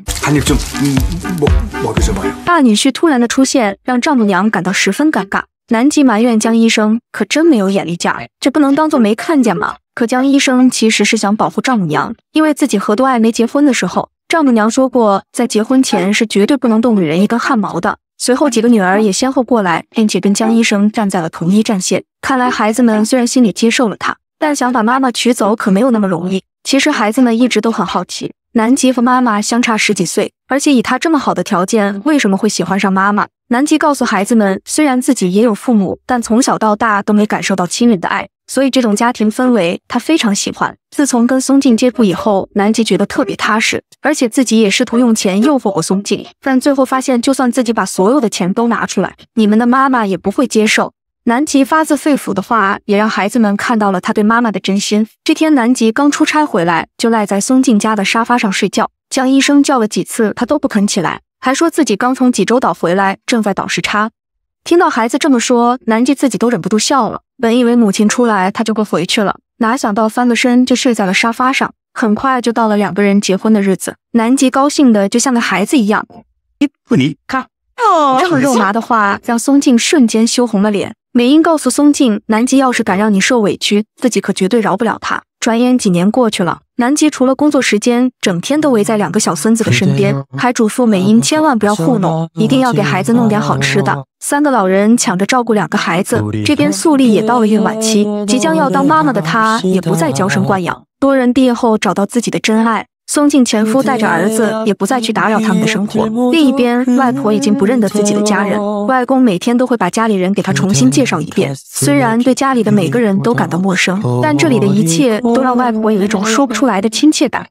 大女婿突然的出现，让丈母娘感到十分尴尬。南极埋怨江医生，可真没有眼力见，这不能当做没看见吗？可江医生其实是想保护丈母娘，因为自己和多爱没结婚的时候，丈母娘说过，在结婚前是绝对不能动女人一根汗毛的。随后几个女儿也先后过来，并且跟江医生站在了同一战线。看来孩子们虽然心里接受了他，但想把妈妈娶走可没有那么容易。其实孩子们一直都很好奇，南极和妈妈相差十几岁，而且以他这么好的条件，为什么会喜欢上妈妈？南极告诉孩子们，虽然自己也有父母，但从小到大都没感受到亲人的爱，所以这种家庭氛围他非常喜欢。自从跟松静接触以后，南极觉得特别踏实，而且自己也试图用钱诱惑过松静，但最后发现，就算自己把所有的钱都拿出来，你们的妈妈也不会接受。南极发自肺腑的话，也让孩子们看到了他对妈妈的真心。这天，南极刚出差回来，就赖在松静家的沙发上睡觉，江医生叫了几次，他都不肯起来。还说自己刚从济州岛回来，正在倒时差。听到孩子这么说，南极自己都忍不住笑了。本以为母亲出来，他就会回去了，哪想到翻个身就睡在了沙发上。很快就到了两个人结婚的日子，南极高兴的就像个孩子一样。你看，这么肉麻的话，让松静瞬间羞红了脸。美英告诉松静，南极要是敢让你受委屈，自己可绝对饶不了他。转眼几年过去了，南极除了工作时间，整天都围在两个小孙子的身边，还嘱咐美英千万不要糊弄，一定要给孩子弄点好吃的。三个老人抢着照顾两个孩子，这边素丽也到了孕晚期，即将要当妈妈的她也不再娇生惯养，多人毕业后找到自己的真爱。松静前夫带着儿子，也不再去打扰他们的生活。另一边，外婆已经不认得自己的家人，外公每天都会把家里人给他重新介绍一遍。虽然对家里的每个人都感到陌生，但这里的一切都让外婆有一种说不出来的亲切感。